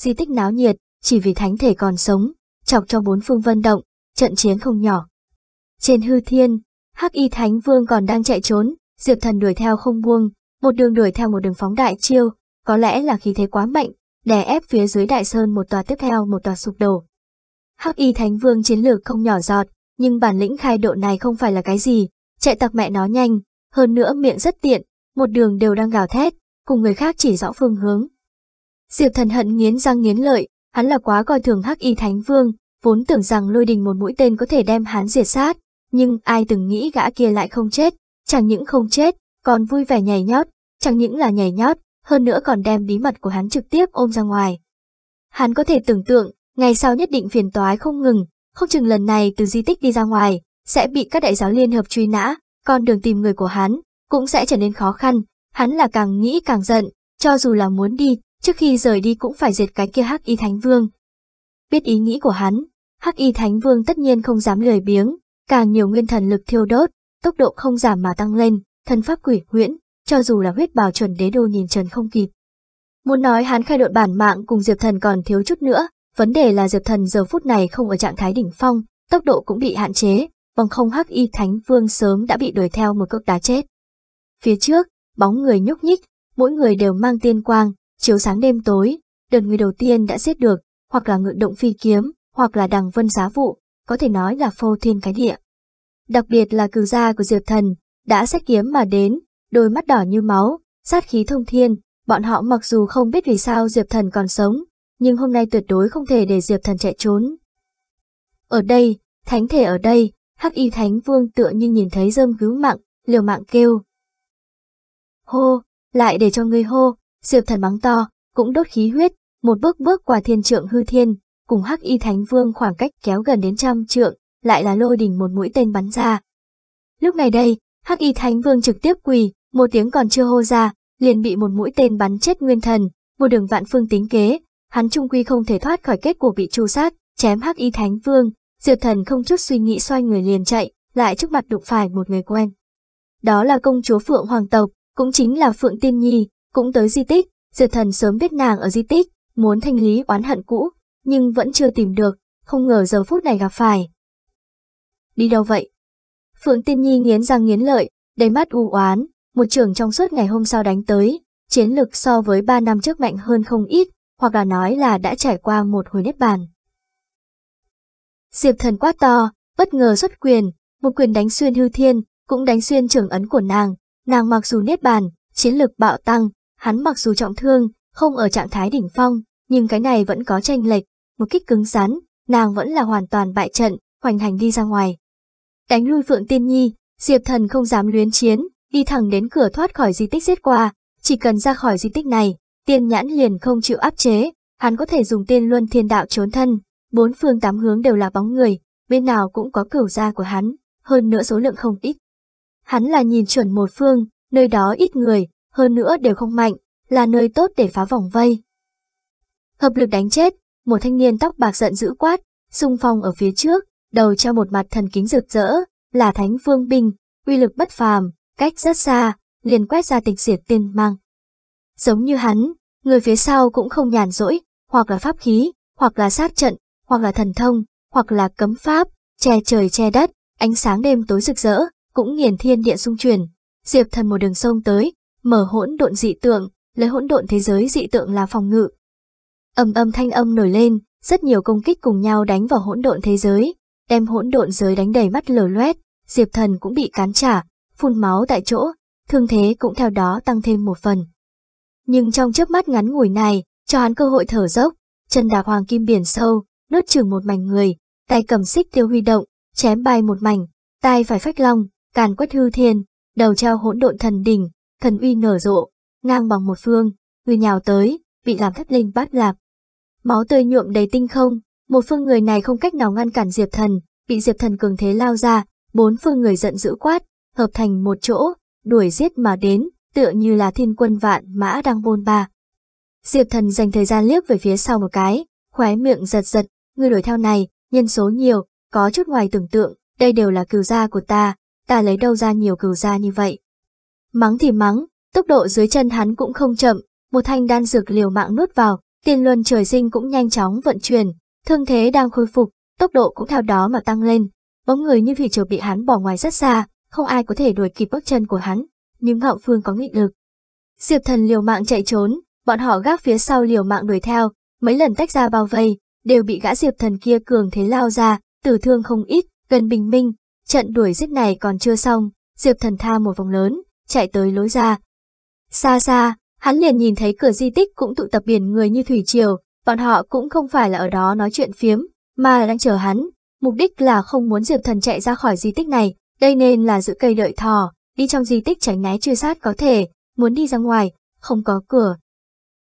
di tích náo nhiệt, chỉ vì thánh thể còn sống, chọc cho bốn phương vân động, trận chiến không nhỏ. Trên hư thiên, hắc y thánh vương còn đang chạy trốn, diệp thần đuổi theo không buông, một đường đuổi theo một đường phóng đại chiêu, có lẽ là khí thế quá mạnh, đè ép phía dưới đại sơn một tòa tiếp theo một tòa sụp đổ. Hắc y thánh vương chiến lược không nhỏ giọt, nhưng bản lĩnh khai độ này không phải là cái gì, chạy tặc mẹ nó nhanh, hơn nữa miệng rất tiện, một đường đều đang gào thét, cùng người khác chỉ rõ phương hướng, Diệp thần hận nghiến răng nghiến lợi, hắn là quá coi thường hắc y thánh vương, vốn tưởng rằng lôi đình một mũi tên có thể đem hắn diệt sát, nhưng ai từng nghĩ gã kia lại không chết, chẳng những không chết, còn vui vẻ nhảy nhót, chẳng những là nhảy nhót, hơn nữa còn đem bí mật của hắn trực tiếp ôm ra ngoài. Hắn có thể tưởng tượng, ngày sau nhất định phiền toái không ngừng, không chừng lần này từ di tích đi ra ngoài, sẽ bị các đại giáo liên hợp truy nã, còn đường tìm người của hắn cũng sẽ trở nên khó khăn, hắn là càng nghĩ càng giận, cho dù là muốn đi trước khi rời đi cũng phải diệt cái kia hắc y thánh vương. Biết ý nghĩ của hắn, hắc y thánh vương tất nhiên không dám lười biếng, càng nhiều nguyên thần lực thiêu đốt, tốc độ không giảm mà tăng lên, thần pháp quỷ nguyễn, cho dù là huyết bào chuẩn đế đô nhìn trần không kịp. Muốn nói hắn khai độn bản mạng cùng Diệp Thần còn thiếu chút nữa, vấn đề là Diệp Thần giờ phút này không ở trạng thái đỉnh phong, tốc độ cũng bị hạn chế, bằng không hắc y thánh vương sớm đã bị đuổi theo một cước đá chết. Phía trước, bóng người nhúc nhích, mỗi người đều mang tiên quang, Chiếu sáng đêm tối, đợt người đầu tiên đã giết được, hoặc là ngự động phi kiếm, hoặc là đằng vân giá vụ, có thể nói là phô thiên cái địa. Đặc biệt là cử gia của Diệp Thần, đã xét kiếm mà đến, đôi mắt đỏ như máu, sát khí thông thiên, bọn họ mặc dù không biết vì sao Diệp Thần còn sống, nhưng hôm nay tuyệt đối không thể để Diệp Thần chạy trốn. Ở đây, thánh thể ở đây, Hắc Y Thánh Vương tựa như nhìn thấy rơm cứu mạng, liều mạng kêu. Hô, lại để cho người hô, Diệp thần mắng to, cũng đốt khí huyết, một bước bước qua thiên trượng hư thiên, cùng hắc y thánh vương khoảng cách kéo gần đến trăm trượng, lại là lôi đỉnh một mũi tên bắn ra. Lúc này đây, hắc y thánh vương trực tiếp quỳ, một tiếng còn chưa hô ra, liền bị một mũi tên bắn chết nguyên thần, một đường vạn phương tính kế, hắn trung quy không thể thoát khỏi kết của bị tru sát, chém hắc y thánh vương, diệp thần không chút suy nghĩ xoay người liền chạy, lại trước mặt đụng phải một người quen. Đó là công chúa Phượng Hoàng Tộc, cũng chính là Phượng Tiên Nhi, cũng tới di tích, diệt Thần sớm biết nàng ở di tích, muốn thanh lý oán hận cũ, nhưng vẫn chưa tìm được, không ngờ giờ phút này gặp phải. Đi đâu vậy? Phượng Tiên Nhi nghiến răng nghiến lợi, đầy mắt u oán, một trường trong suốt ngày hôm sau đánh tới, chiến lực so với ba năm trước mạnh hơn không ít, hoặc là nói là đã trải qua một hồi nếp bàn. Diệp thần quá to, bất ngờ xuất quyền, một quyền đánh xuyên hư thiên, cũng đánh xuyên trường ấn của nàng, nàng mặc dù nếp bàn, chiến lực bạo tăng, Hắn mặc dù trọng thương, không ở trạng thái đỉnh phong, nhưng cái này vẫn có tranh lệch, một kích cứng rắn, nàng vẫn là hoàn toàn bại trận, hoành hành đi ra ngoài. Đánh lui Phượng Tiên Nhi, Diệp Thần không dám luyến chiến, đi thẳng đến cửa thoát khỏi di tích giết qua, chỉ cần ra khỏi di tích này, tiên nhãn liền không chịu áp chế, hắn có thể dùng tiên luân thiên đạo trốn thân, bốn phương tám hướng đều là bóng người, bên nào cũng có cửu gia của hắn, hơn nữa số lượng không ít. Hắn là nhìn chuẩn một phương, nơi đó ít người, hơn nữa đều không mạnh, là nơi tốt để phá vòng vây. Hợp lực đánh chết, một thanh niên tóc bạc giận dữ quát, xung phong ở phía trước, đầu treo một mặt thần kính rực rỡ, là thánh phương binh, uy lực bất phàm, cách rất xa, liền quét ra tịch diệt tiên mang. Giống như hắn, người phía sau cũng không nhàn rỗi, hoặc là pháp khí, hoặc là sát trận, hoặc là thần thông, hoặc là cấm pháp, che trời che đất, ánh sáng đêm tối rực rỡ, cũng nghiền thiên địa xung chuyển. Diệp thần một đường sông tới, mở hỗn độn dị tượng, lấy hỗn độn thế giới dị tượng là phòng ngự. Âm âm thanh âm nổi lên, rất nhiều công kích cùng nhau đánh vào hỗn độn thế giới, đem hỗn độn giới đánh đầy mắt lở loét, Diệp Thần cũng bị cán trả, phun máu tại chỗ, thương thế cũng theo đó tăng thêm một phần. Nhưng trong chớp mắt ngắn ngủi này, cho hắn cơ hội thở dốc, chân đạp hoàng kim biển sâu, nuốt chửng một mảnh người, tay cầm xích tiêu huy động, chém bay một mảnh, tay phải phách long, càn quét hư thiên, đầu treo hỗn độn thần đỉnh, thần uy nở rộ, ngang bằng một phương, người nhào tới, bị làm thất linh bát lạc. Máu tươi nhuộm đầy tinh không, một phương người này không cách nào ngăn cản Diệp Thần, bị Diệp Thần cường thế lao ra, bốn phương người giận dữ quát, hợp thành một chỗ, đuổi giết mà đến, tựa như là thiên quân vạn mã đang bôn ba. Diệp Thần dành thời gian liếc về phía sau một cái, khóe miệng giật giật, người đuổi theo này, nhân số nhiều, có chút ngoài tưởng tượng, đây đều là cừu gia của ta, ta lấy đâu ra nhiều cừu gia như vậy. Mắng thì mắng, tốc độ dưới chân hắn cũng không chậm, một thanh đan dược liều mạng nuốt vào, tiên luân trời sinh cũng nhanh chóng vận chuyển, thương thế đang khôi phục, tốc độ cũng theo đó mà tăng lên. Bóng người như vì triều bị hắn bỏ ngoài rất xa, không ai có thể đuổi kịp bước chân của hắn, nhưng hậu phương có nghị lực. Diệp thần liều mạng chạy trốn, bọn họ gác phía sau liều mạng đuổi theo, mấy lần tách ra bao vây, đều bị gã diệp thần kia cường thế lao ra, tử thương không ít, gần bình minh, trận đuổi giết này còn chưa xong, diệp thần tha một vòng lớn, chạy tới lối ra. Xa xa, hắn liền nhìn thấy cửa di tích cũng tụ tập biển người như thủy triều, bọn họ cũng không phải là ở đó nói chuyện phiếm, mà đang chờ hắn. Mục đích là không muốn Diệp Thần chạy ra khỏi di tích này, đây nên là giữ cây đợi thò, đi trong di tích tránh né truy sát có thể, muốn đi ra ngoài, không có cửa.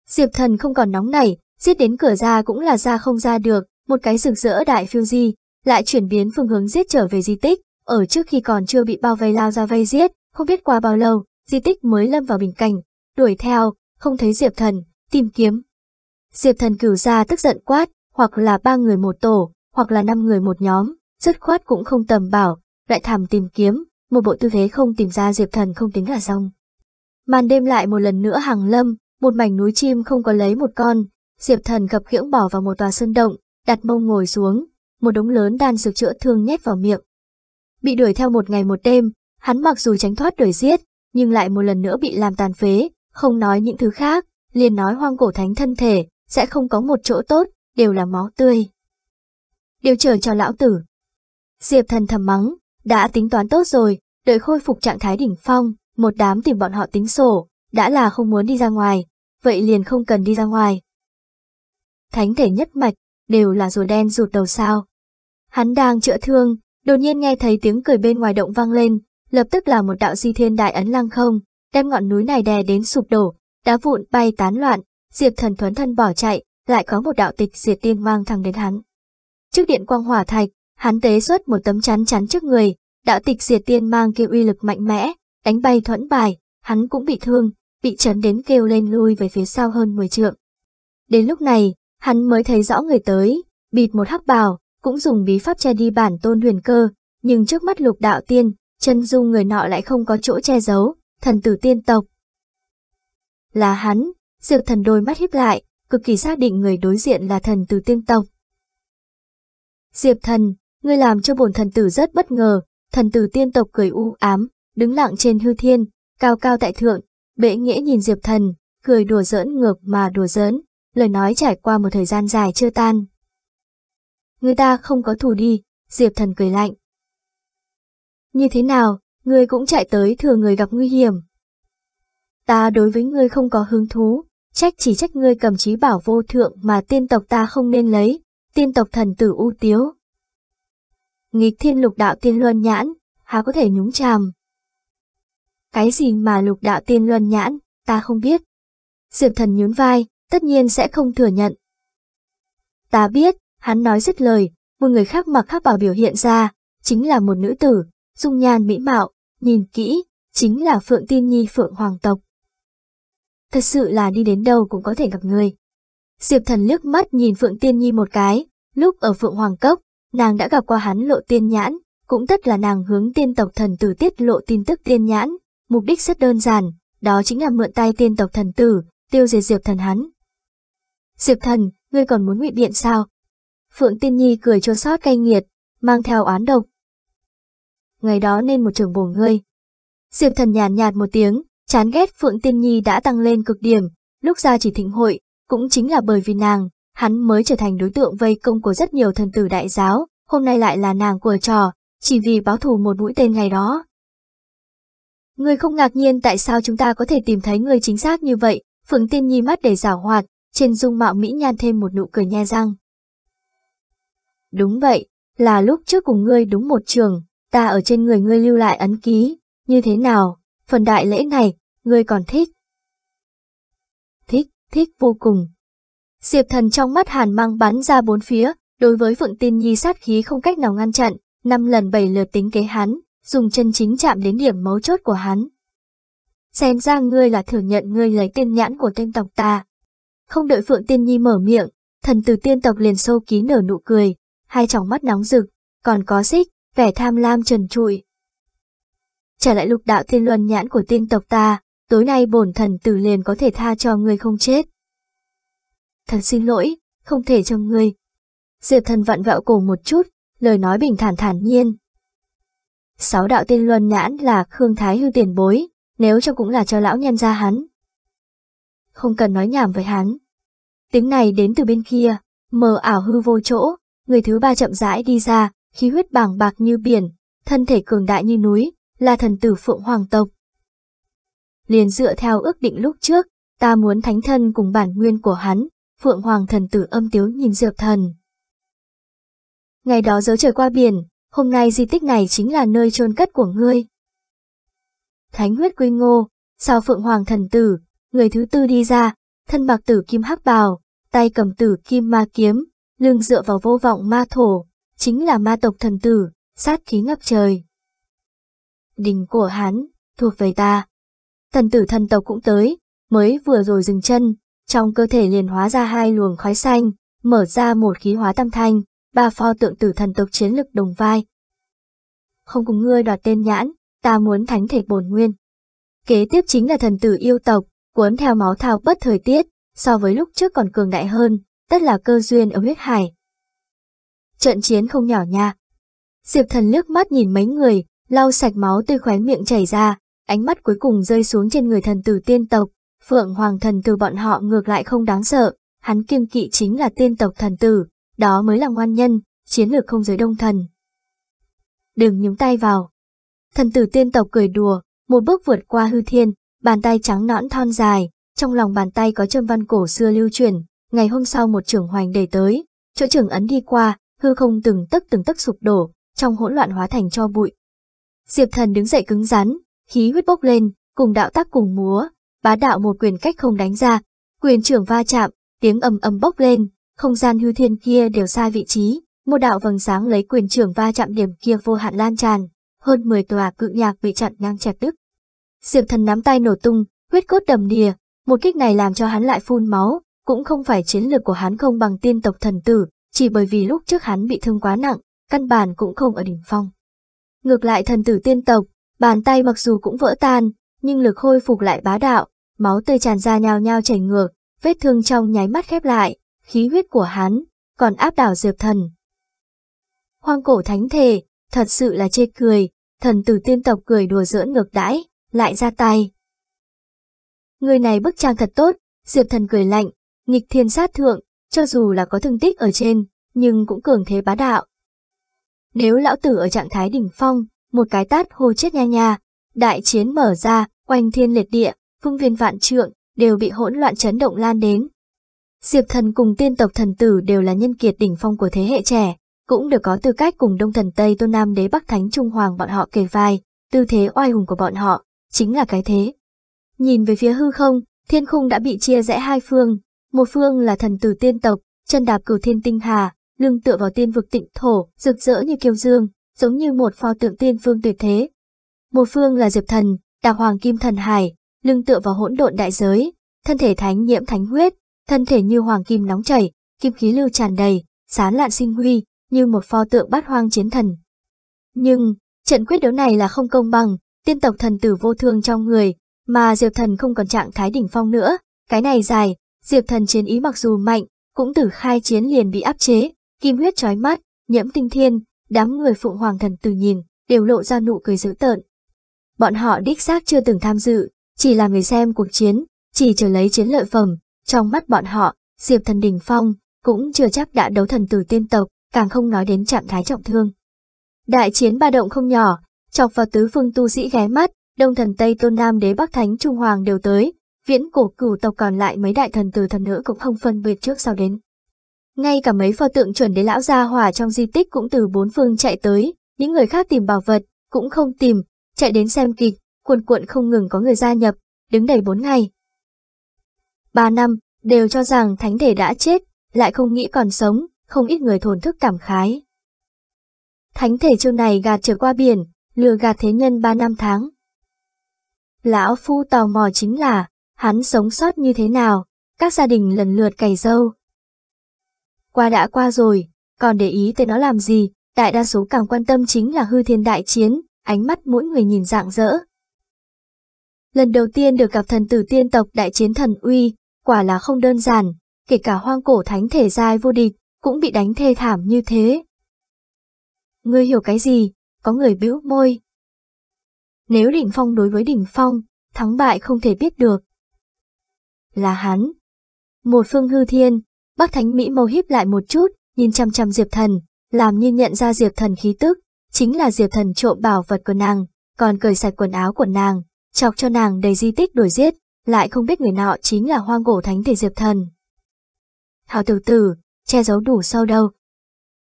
Diệp Thần không còn nóng nảy, giết đến cửa ra cũng là ra không ra được, một cái rực rỡ đại phiêu di, lại chuyển biến phương hướng giết trở về di tích, ở trước khi còn chưa bị bao vây lao ra vây giết, không biết qua bao lâu, di tích mới lâm vào bình cảnh, đuổi theo, không thấy Diệp Thần, tìm kiếm. Diệp Thần cửu ra tức giận quát, hoặc là ba người một tổ, hoặc là năm người một nhóm, dứt khoát cũng không tầm bảo, lại thảm tìm kiếm, một bộ tư thế không tìm ra Diệp Thần không tính là xong. Màn đêm lại một lần nữa hàng lâm, một mảnh núi chim không có lấy một con, Diệp Thần gập khiễng bỏ vào một tòa sơn động, đặt mông ngồi xuống, một đống lớn đan dược chữa thương nhét vào miệng. Bị đuổi theo một ngày một đêm, Hắn mặc dù tránh thoát đời giết, nhưng lại một lần nữa bị làm tàn phế, không nói những thứ khác, liền nói hoang cổ thánh thân thể, sẽ không có một chỗ tốt, đều là máu tươi. Điều trở cho lão tử. Diệp thần thầm mắng, đã tính toán tốt rồi, đợi khôi phục trạng thái đỉnh phong, một đám tìm bọn họ tính sổ, đã là không muốn đi ra ngoài, vậy liền không cần đi ra ngoài. Thánh thể nhất mạch, đều là rùa đen rụt đầu sao. Hắn đang chữa thương, đột nhiên nghe thấy tiếng cười bên ngoài động vang lên, lập tức là một đạo di thiên đại ấn lăng không, đem ngọn núi này đè đến sụp đổ, đá vụn bay tán loạn, Diệp Thần thuấn thân bỏ chạy, lại có một đạo tịch diệt tiên mang thẳng đến hắn. Trước điện quang hỏa thạch, hắn tế xuất một tấm chắn chắn trước người, đạo tịch diệt tiên mang kia uy lực mạnh mẽ, đánh bay thuẫn bài, hắn cũng bị thương, bị chấn đến kêu lên lui về phía sau hơn 10 trượng. Đến lúc này, hắn mới thấy rõ người tới, bịt một hắc bào, cũng dùng bí pháp che đi bản tôn huyền cơ, nhưng trước mắt lục đạo tiên, chân dung người nọ lại không có chỗ che giấu, thần tử tiên tộc. Là hắn, diệp thần đôi mắt híp lại, cực kỳ xác định người đối diện là thần tử tiên tộc. Diệp thần, ngươi làm cho bổn thần tử rất bất ngờ, thần tử tiên tộc cười u ám, đứng lặng trên hư thiên, cao cao tại thượng, bệ nghĩa nhìn diệp thần, cười đùa giỡn ngược mà đùa giỡn, lời nói trải qua một thời gian dài chưa tan. Người ta không có thù đi, diệp thần cười lạnh, như thế nào, ngươi cũng chạy tới thừa người gặp nguy hiểm. Ta đối với ngươi không có hứng thú, trách chỉ trách ngươi cầm trí bảo vô thượng mà tiên tộc ta không nên lấy, tiên tộc thần tử ưu tiếu. Nghịch thiên lục đạo tiên luân nhãn, há có thể nhúng chàm. Cái gì mà lục đạo tiên luân nhãn, ta không biết. Diệp thần nhún vai, tất nhiên sẽ không thừa nhận. Ta biết, hắn nói dứt lời, một người khác mặc khác bảo biểu hiện ra, chính là một nữ tử, dung nhan mỹ mạo, nhìn kỹ, chính là Phượng Tin Nhi Phượng Hoàng tộc. Thật sự là đi đến đâu cũng có thể gặp người. Diệp thần liếc mắt nhìn Phượng Tiên Nhi một cái, lúc ở Phượng Hoàng Cốc, nàng đã gặp qua hắn lộ tiên nhãn, cũng tất là nàng hướng tiên tộc thần tử tiết lộ tin tức tiên nhãn, mục đích rất đơn giản, đó chính là mượn tay tiên tộc thần tử, tiêu diệt Diệp thần hắn. Diệp thần, ngươi còn muốn ngụy biện sao? Phượng Tiên Nhi cười chua xót cay nghiệt, mang theo oán độc, ngày đó nên một trường bổ ngươi. Diệp thần nhàn nhạt, một tiếng, chán ghét Phượng Tiên Nhi đã tăng lên cực điểm, lúc ra chỉ thịnh hội, cũng chính là bởi vì nàng, hắn mới trở thành đối tượng vây công của rất nhiều thần tử đại giáo, hôm nay lại là nàng của trò, chỉ vì báo thù một mũi tên ngày đó. Người không ngạc nhiên tại sao chúng ta có thể tìm thấy người chính xác như vậy, Phượng Tiên Nhi mắt đầy giảo hoạt, trên dung mạo Mỹ nhan thêm một nụ cười nhe răng. Đúng vậy, là lúc trước cùng ngươi đúng một trường, ta ở trên người ngươi lưu lại ấn ký, như thế nào, phần đại lễ này, ngươi còn thích. Thích, thích vô cùng. Diệp thần trong mắt hàn mang bắn ra bốn phía, đối với Phượng Tin Nhi sát khí không cách nào ngăn chặn, năm lần bảy lượt tính kế hắn, dùng chân chính chạm đến điểm mấu chốt của hắn. Xem ra ngươi là thừa nhận ngươi lấy tên nhãn của tên tộc ta. Không đợi Phượng Tiên Nhi mở miệng, thần từ tiên tộc liền sâu ký nở nụ cười, hai tròng mắt nóng rực, còn có xích, vẻ tham lam trần trụi. Trả lại lục đạo tiên luân nhãn của tiên tộc ta, tối nay bổn thần tử liền có thể tha cho ngươi không chết. Thần xin lỗi, không thể cho ngươi. Diệp thần vặn vẹo cổ một chút, lời nói bình thản thản nhiên. Sáu đạo tiên luân nhãn là Khương Thái hư tiền bối, nếu cho cũng là cho lão nhân ra hắn. Không cần nói nhảm với hắn. Tiếng này đến từ bên kia, mờ ảo hư vô chỗ, người thứ ba chậm rãi đi ra, khí huyết bàng bạc như biển, thân thể cường đại như núi, là thần tử Phượng Hoàng tộc. Liền dựa theo ước định lúc trước, ta muốn thánh thân cùng bản nguyên của hắn, Phượng Hoàng thần tử âm tiếu nhìn Diệp Thần. Ngày đó giấu trời qua biển, hôm nay di tích này chính là nơi chôn cất của ngươi. Thánh huyết quy ngô, sao Phượng Hoàng thần tử, người thứ tư đi ra, thân mặc tử kim hắc bào, tay cầm tử kim ma kiếm, lưng dựa vào vô vọng ma thổ, chính là ma tộc thần tử, sát khí ngập trời. Đình của hắn, thuộc về ta. Thần tử thần tộc cũng tới, mới vừa rồi dừng chân, trong cơ thể liền hóa ra hai luồng khói xanh, mở ra một khí hóa tam thanh, ba pho tượng tử thần tộc chiến lực đồng vai. Không cùng ngươi đoạt tên nhãn, ta muốn thánh thể bổn nguyên. Kế tiếp chính là thần tử yêu tộc, cuốn theo máu thao bất thời tiết, so với lúc trước còn cường đại hơn, tất là cơ duyên ở huyết hải, trận chiến không nhỏ nha. Diệp thần liếc mắt nhìn mấy người, lau sạch máu tươi khóe miệng chảy ra, ánh mắt cuối cùng rơi xuống trên người thần tử tiên tộc, phượng hoàng thần tử bọn họ ngược lại không đáng sợ, hắn kiêng kỵ chính là tiên tộc thần tử, đó mới là ngoan nhân, chiến lược không giới đông thần. Đừng nhúng tay vào. Thần tử tiên tộc cười đùa, một bước vượt qua hư thiên, bàn tay trắng nõn thon dài, trong lòng bàn tay có châm văn cổ xưa lưu truyền, ngày hôm sau một trưởng hoành đẩy tới, chỗ trưởng ấn đi qua, hư không từng tấc từng tấc sụp đổ, trong hỗn loạn hóa thành cho bụi. Diệp thần đứng dậy cứng rắn, khí huyết bốc lên, cùng đạo tác cùng múa, bá đạo một quyền cách không đánh ra, quyền trưởng va chạm, tiếng ầm ầm bốc lên, không gian hư thiên kia đều sai vị trí, một đạo vầng sáng lấy quyền trưởng va chạm điểm kia vô hạn lan tràn, hơn 10 tòa cự nhạc bị chặn ngang chặt đứt. Diệp thần nắm tay nổ tung, huyết cốt đầm đìa, một kích này làm cho hắn lại phun máu, cũng không phải chiến lược của hắn không bằng tiên tộc thần tử, chỉ bởi vì lúc trước hắn bị thương quá nặng, căn bản cũng không ở đỉnh phong. Ngược lại thần tử tiên tộc, bàn tay mặc dù cũng vỡ tan, nhưng lực khôi phục lại bá đạo, máu tươi tràn ra nhào nhào chảy ngược, vết thương trong nháy mắt khép lại, khí huyết của hắn còn áp đảo diệp thần. Hoang cổ thánh thể, thật sự là chê cười, thần tử tiên tộc cười đùa giỡn ngược đãi, lại ra tay. Người này bức trang thật tốt, diệp thần cười lạnh, nghịch thiên sát thượng, cho dù là có thương tích ở trên, nhưng cũng cường thế bá đạo. Nếu lão tử ở trạng thái đỉnh phong, một cái tát hô chết nha nha, đại chiến mở ra, quanh thiên liệt địa, phương viên vạn trượng, đều bị hỗn loạn chấn động lan đến. Diệp thần cùng tiên tộc thần tử đều là nhân kiệt đỉnh phong của thế hệ trẻ, cũng đều có tư cách cùng đông thần Tây Tôn Nam đế Bắc Thánh Trung Hoàng bọn họ kề vai, tư thế oai hùng của bọn họ, chính là cái thế. Nhìn về phía hư không, thiên khung đã bị chia rẽ hai phương, một phương là thần tử tiên tộc, chân đạp cửu thiên tinh hà, lưng tựa vào tiên vực tịnh thổ, rực rỡ như kiêu dương, giống như một pho tượng tiên phương tuyệt thế. Một phương là Diệp Thần, đạp hoàng kim thần hải, lưng tựa vào hỗn độn đại giới, thân thể thánh nhiễm thánh huyết, thân thể như hoàng kim nóng chảy, kim khí lưu tràn đầy, sán lạn sinh huy, như một pho tượng bát hoang chiến thần. Nhưng, trận quyết đấu này là không công bằng, tiên tộc thần tử vô thương trong người, mà Diệp Thần không còn trạng thái đỉnh phong nữa, cái này dài, Diệp thần chiến ý mặc dù mạnh, cũng từ khai chiến liền bị áp chế, kim huyết trói mắt, nhiễm tinh thiên, đám người phụng hoàng thần từ nhìn, đều lộ ra nụ cười dữ tợn. Bọn họ đích xác chưa từng tham dự, chỉ là người xem cuộc chiến, chỉ chờ lấy chiến lợi phẩm, trong mắt bọn họ, Diệp thần đỉnh phong, cũng chưa chắc đã đấu thần tử tiên tộc, càng không nói đến trạng thái trọng thương. Đại chiến ba động không nhỏ, chọc vào tứ phương tu sĩ ghé mắt, đông thần Tây Tôn Nam Đế Bắc Thánh Trung Hoàng đều tới, viễn cổ cửu tộc còn lại mấy đại thần từ thần nữ cũng không phân biệt trước sau đến. Ngay cả mấy pho tượng chuẩn đế lão gia hỏa trong di tích cũng từ bốn phương chạy tới, những người khác tìm bảo vật, cũng không tìm, chạy đến xem kịch, cuồn cuộn không ngừng có người gia nhập, đứng đầy bốn ngày. Ba năm, đều cho rằng thánh thể đã chết, lại không nghĩ còn sống, không ít người thổn thức cảm khái. Thánh thể chương này gạt trở qua biển, lừa gạt thế nhân ba năm tháng. Lão Phu tò mò chính là, hắn sống sót như thế nào, các gia đình lần lượt cày dâu. Qua đã qua rồi, còn để ý tới nó làm gì, đại đa số càng quan tâm chính là hư thiên đại chiến, ánh mắt mỗi người nhìn dạng dỡ. Lần đầu tiên được gặp thần tử tiên tộc đại chiến thần uy, quả là không đơn giản, kể cả hoang cổ thánh thể giai vô địch, cũng bị đánh thê thảm như thế. Ngươi hiểu cái gì, có người bĩu môi. Nếu đỉnh phong đối với đỉnh phong, thắng bại không thể biết được, là hắn. Một phương hư thiên, Bắc Thánh Mỹ mâu híp lại một chút, nhìn chăm chăm Diệp Thần, làm như nhận ra Diệp Thần khí tức, chính là Diệp Thần trộm bảo vật của nàng, còn cởi sạch quần áo của nàng, chọc cho nàng đầy di tích đổi giết, lại không biết người nọ chính là hoang cổ thánh thể Diệp Thần. Hảo tử tử, che giấu đủ sâu đâu.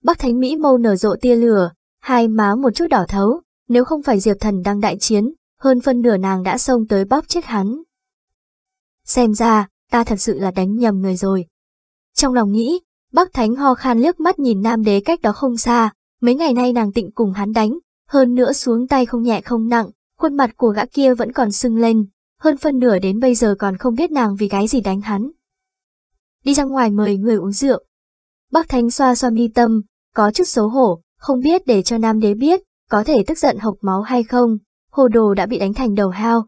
Bắc Thánh Mỹ mâu nở rộ tia lửa, hai má một chút đỏ thấu, nếu không phải Diệp Thần đang đại chiến, hơn phân nửa nàng đã xông tới bóp chết hắn. Xem ra, ta thật sự là đánh nhầm người rồi. Trong lòng nghĩ, bác thánh ho khan liếc mắt nhìn nam đế cách đó không xa, mấy ngày nay nàng tịnh cùng hắn đánh, hơn nữa xuống tay không nhẹ không nặng, khuôn mặt của gã kia vẫn còn sưng lên, hơn phân nửa đến bây giờ còn không biết nàng vì cái gì đánh hắn. Đi ra ngoài mời người uống rượu. Bác Thánh xoa xoa mi tâm, có chút xấu hổ, không biết để cho nam đế biết, có thể tức giận hộc máu hay không, hồ đồ đã bị đánh thành đầu hao,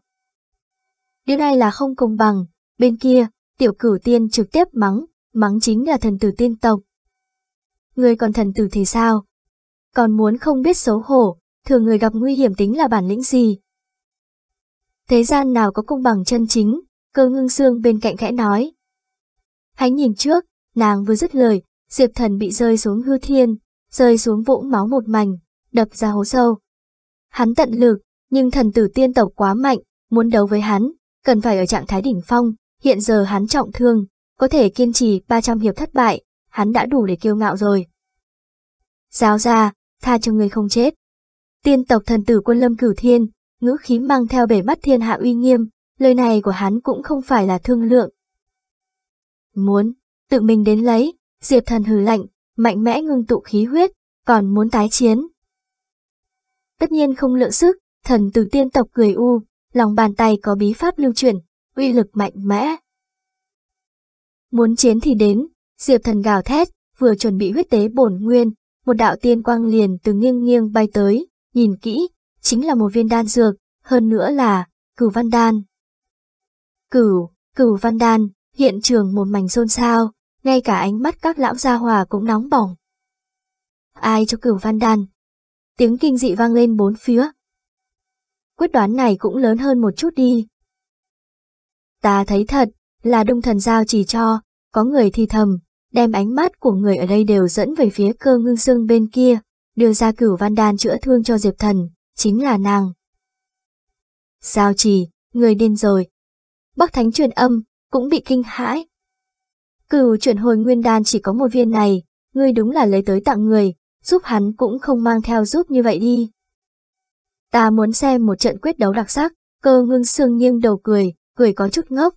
Điều này là không công bằng. Bên kia, tiểu cửu tiên trực tiếp mắng, mắng chính là thần tử tiên tộc. Người còn thần tử thì sao? Còn muốn không biết xấu hổ, thường người gặp nguy hiểm tính là bản lĩnh gì? Thế gian nào có công bằng chân chính, cơ ngưng xương bên cạnh khẽ nói. Hãy nhìn trước, nàng vừa dứt lời, diệp thần bị rơi xuống hư thiên, rơi xuống vũng máu một mảnh, đập ra hố sâu. Hắn tận lực, nhưng thần tử tiên tộc quá mạnh, muốn đấu với hắn, cần phải ở trạng thái đỉnh phong, hiện giờ hắn trọng thương, có thể kiên trì 300 hiệp thất bại, hắn đã đủ để kiêu ngạo rồi. Giáo ra, tha cho người không chết. Tiên tộc thần tử quân lâm cửu thiên, ngữ khí mang theo bể mắt thiên hạ uy nghiêm, lời này của hắn cũng không phải là thương lượng. Muốn, tự mình đến lấy, diệp thần hừ lạnh, mạnh mẽ ngưng tụ khí huyết, còn muốn tái chiến. Tất nhiên không lượng sức, thần tử tiên tộc cười u, lòng bàn tay có bí pháp lưu chuyển, uy lực mạnh mẽ. Muốn chiến thì đến, Diệp Thần gào thét, vừa chuẩn bị huyết tế bổn nguyên, một đạo tiên quang liền từ nghiêng nghiêng bay tới, nhìn kỹ, chính là một viên đan dược, hơn nữa là cửu văn đan. Cửu, cửu văn đan, hiện trường một mảnh xôn xao, ngay cả ánh mắt các lão gia hòa cũng nóng bỏng. Ai cho cửu văn đan? Tiếng kinh dị vang lên bốn phía, quyết đoán này cũng lớn hơn một chút đi. Ta thấy thật, là đông thần giao chỉ cho, có người thì thầm, đem ánh mắt của người ở đây đều dẫn về phía cơ ngưng dương bên kia, đưa ra cửu văn đan chữa thương cho Diệp Thần, chính là nàng. Giao chỉ, người điên rồi. Bắc Thánh truyền âm, cũng bị kinh hãi. Cửu chuyển hồi nguyên đan chỉ có một viên này, ngươi đúng là lấy tới tặng người, giúp hắn cũng không mang theo giúp như vậy đi. Ta muốn xem một trận quyết đấu đặc sắc, cơ ngưng sương nghiêng đầu cười, cười có chút ngốc.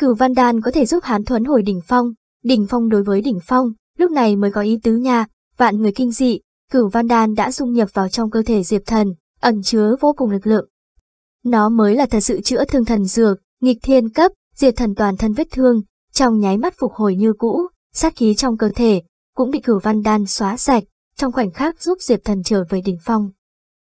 Cửu Văn Đan có thể giúp Hán Thuấn hồi đỉnh phong, đỉnh phong đối với đỉnh phong, lúc này mới có ý tứ nha, vạn người kinh dị, Cửu Văn Đan đã dung nhập vào trong cơ thể Diệp Thần, ẩn chứa vô cùng lực lượng. Nó mới là thật sự chữa thương thần dược, nghịch thiên cấp, diệt Thần toàn thân vết thương, trong nháy mắt phục hồi như cũ, sát khí trong cơ thể cũng bị Cửu Văn Đan xóa sạch, trong khoảnh khắc giúp Diệp Thần trở về đỉnh phong.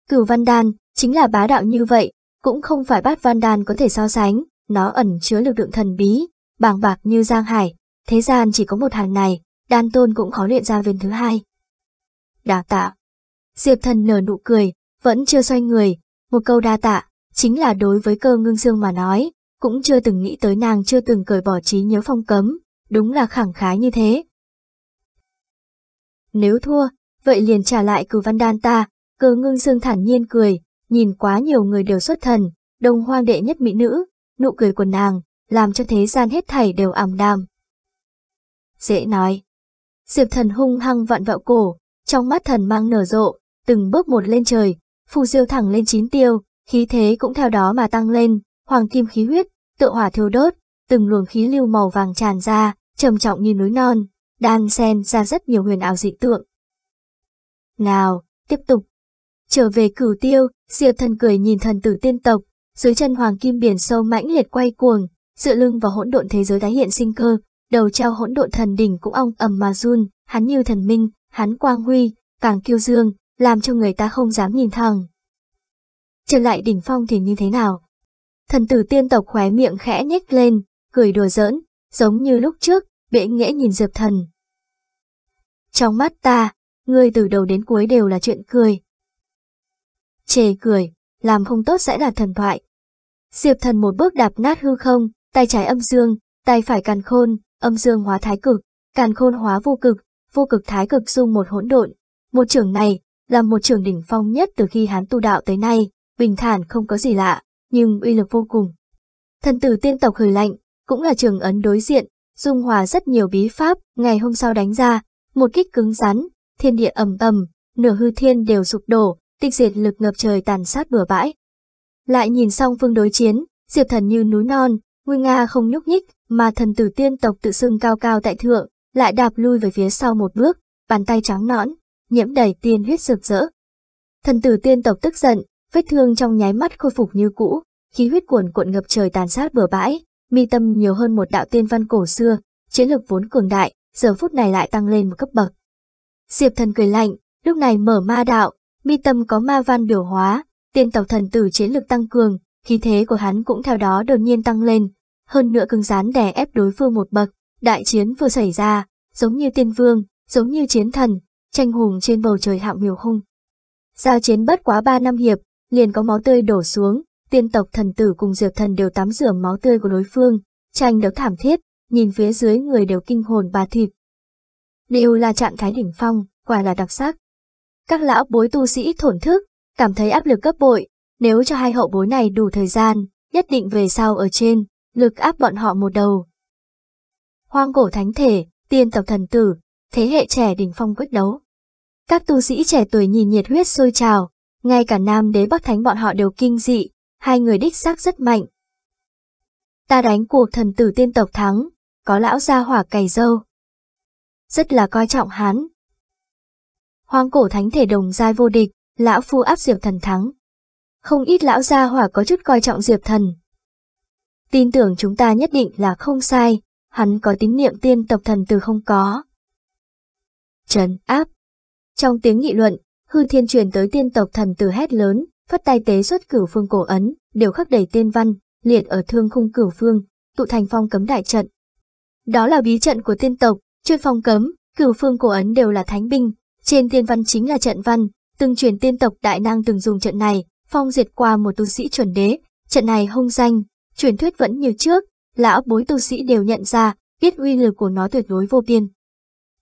Cửu Văn Đan chính là bá đạo như vậy, cũng không phải bát Văn Đan có thể so sánh, nó ẩn chứa lực lượng thần bí, bàng bạc như Giang Hải, thế gian chỉ có một hàng này, đan tôn cũng khó luyện ra viên thứ hai. Đà tạ. Diệp thần nở nụ cười, vẫn chưa xoay người, một câu đa tạ, chính là đối với cơ ngưng dương mà nói, cũng chưa từng nghĩ tới nàng chưa từng cởi bỏ trí nhớ phong cấm, đúng là khẳng khái như thế. Nếu thua, vậy liền trả lại cử văn đan ta, cơ ngưng sương thản nhiên cười, nhìn quá nhiều người đều xuất thần, đồng hoang đệ nhất mỹ nữ, nụ cười của nàng, làm cho thế gian hết thảy đều ảm đạm. Dễ nói. Diệp thần hung hăng vạn vạo cổ, trong mắt thần mang nở rộ, từng bước một lên trời, phù diêu thẳng lên chín tiêu, khí thế cũng theo đó mà tăng lên, hoàng kim khí huyết, tự hỏa thiêu đốt, từng luồng khí lưu màu vàng tràn ra, trầm trọng như núi non, đan sen ra rất nhiều huyền ảo dị tượng. Nào, tiếp tục, Trở về cửu tiêu, diệp thần cười nhìn thần tử tiên tộc, dưới chân hoàng kim biển sâu mãnh liệt quay cuồng, dựa lưng vào hỗn độn thế giới tái hiện sinh cơ, đầu trao hỗn độn thần đỉnh cũng ong ầm mà run, hắn như thần minh, hắn quang huy, càng kiêu dương, làm cho người ta không dám nhìn thẳng. Trở lại đỉnh phong thì như thế nào? Thần tử tiên tộc khóe miệng khẽ nhếch lên, cười đùa giỡn, giống như lúc trước, bệ nghẽ nhìn Diệp Thần. Trong mắt ta, người từ đầu đến cuối đều là chuyện cười, chê cười, làm không tốt sẽ là thần thoại. Diệp thần một bước đạp nát hư không, tay trái âm dương, tay phải càn khôn, âm dương hóa thái cực, càn khôn hóa vô cực, vô cực thái cực dung một hỗn độn. Một trường này là một trường đỉnh phong nhất từ khi hắn tu đạo tới nay, bình thản không có gì lạ, nhưng uy lực vô cùng. Thần tử tiên tộc hừ lạnh, cũng là trường ấn đối diện, dung hòa rất nhiều bí pháp, ngày hôm sau đánh ra, một kích cứng rắn, thiên địa ầm ầm, nửa hư thiên đều sụp đổ, tinh diệt lực ngập trời tàn sát bừa bãi. Lại nhìn xong phương đối chiến, diệp thần như núi non, nguy nga không nhúc nhích, mà thần tử tiên tộc tự xưng cao cao tại thượng, lại đạp lui về phía sau một bước, bàn tay trắng nõn, nhiễm đầy tiên huyết rực rỡ. Thần tử tiên tộc tức giận, vết thương trong nháy mắt khôi phục như cũ, khí huyết cuồn cuộn ngập trời tàn sát bừa bãi, mi tâm nhiều hơn một đạo tiên văn cổ xưa, chiến lực vốn cường đại, giờ phút này lại tăng lên một cấp bậc. Diệp thần cười lạnh, lúc này mở ma đạo, Mi tâm có ma văn biểu hóa, tiên tộc thần tử chiến lực tăng cường, khí thế của hắn cũng theo đó đột nhiên tăng lên, hơn nữa cứng rán đè ép đối phương một bậc. Đại chiến vừa xảy ra, giống như tiên vương, giống như chiến thần, tranh hùng trên bầu trời hạo miều hung. Giao chiến bất quá ba năm hiệp, liền có máu tươi đổ xuống, tiên tộc thần tử cùng diệp thần đều tắm rửa máu tươi của đối phương, tranh đấu thảm thiết, nhìn phía dưới người đều kinh hồn bà thịt. Đều là trạng thái đỉnh phong, quả là đặc sắc. Các lão bối tu sĩ thổn thức, cảm thấy áp lực gấp bội, nếu cho hai hậu bối này đủ thời gian, nhất định về sau ở trên, lực áp bọn họ một đầu. Hoang cổ thánh thể, tiên tộc thần tử, thế hệ trẻ đỉnh phong quyết đấu. Các tu sĩ trẻ tuổi nhìn nhiệt huyết sôi trào, ngay cả nam đế bắc thánh bọn họ đều kinh dị, hai người đích xác rất mạnh. Ta đánh cuộc thần tử tiên tộc thắng, có lão gia hỏa cày dâu. Rất là coi trọng hắn, hoang cổ thánh thể đồng giai vô địch, lão phu áp diệp thần thắng. Không ít lão gia hỏa có chút coi trọng diệp thần. Tin tưởng chúng ta nhất định là không sai, hắn có tín niệm tiên tộc thần từ không có. Trần áp Trong tiếng nghị luận, hư thiên truyền tới tiên tộc thần từ hét lớn, phất tay tế xuất cửu phương cổ ấn, đều khắc đầy tiên văn, liệt ở thương khung cửu phương, tụ thành phong cấm đại trận. Đó là bí trận của tiên tộc, chuyên phong cấm, cửu phương cổ ấn đều là thánh binh, trên tiên văn chính là trận văn, từng truyền tiên tộc đại năng từng dùng trận này, phong diệt qua một tu sĩ chuẩn đế, trận này hung danh, truyền thuyết vẫn như trước, lão bối tu sĩ đều nhận ra, biết uy lực của nó tuyệt đối vô biên.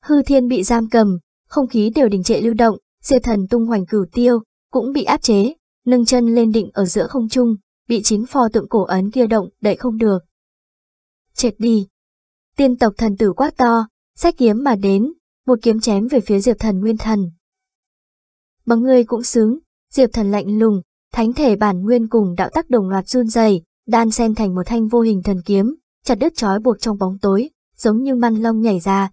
Hư thiên bị giam cầm, không khí đều đình trệ lưu động, diệt thần tung hoành cửu tiêu, cũng bị áp chế, nâng chân lên định ở giữa không trung, bị chính pho tượng cổ ấn kia động đậy không được. Chết đi! Tiên tộc thần tử quá to, sách kiếm mà đến, một kiếm chém về phía Diệp Thần Nguyên Thần. bằng ngươi cũng sướng, Diệp Thần lạnh lùng, thánh thể bản nguyên cùng đạo tác đồng loạt run rẩy, đan xen thành một thanh vô hình thần kiếm, chặt đứt trói buộc trong bóng tối, giống như măn long nhảy ra.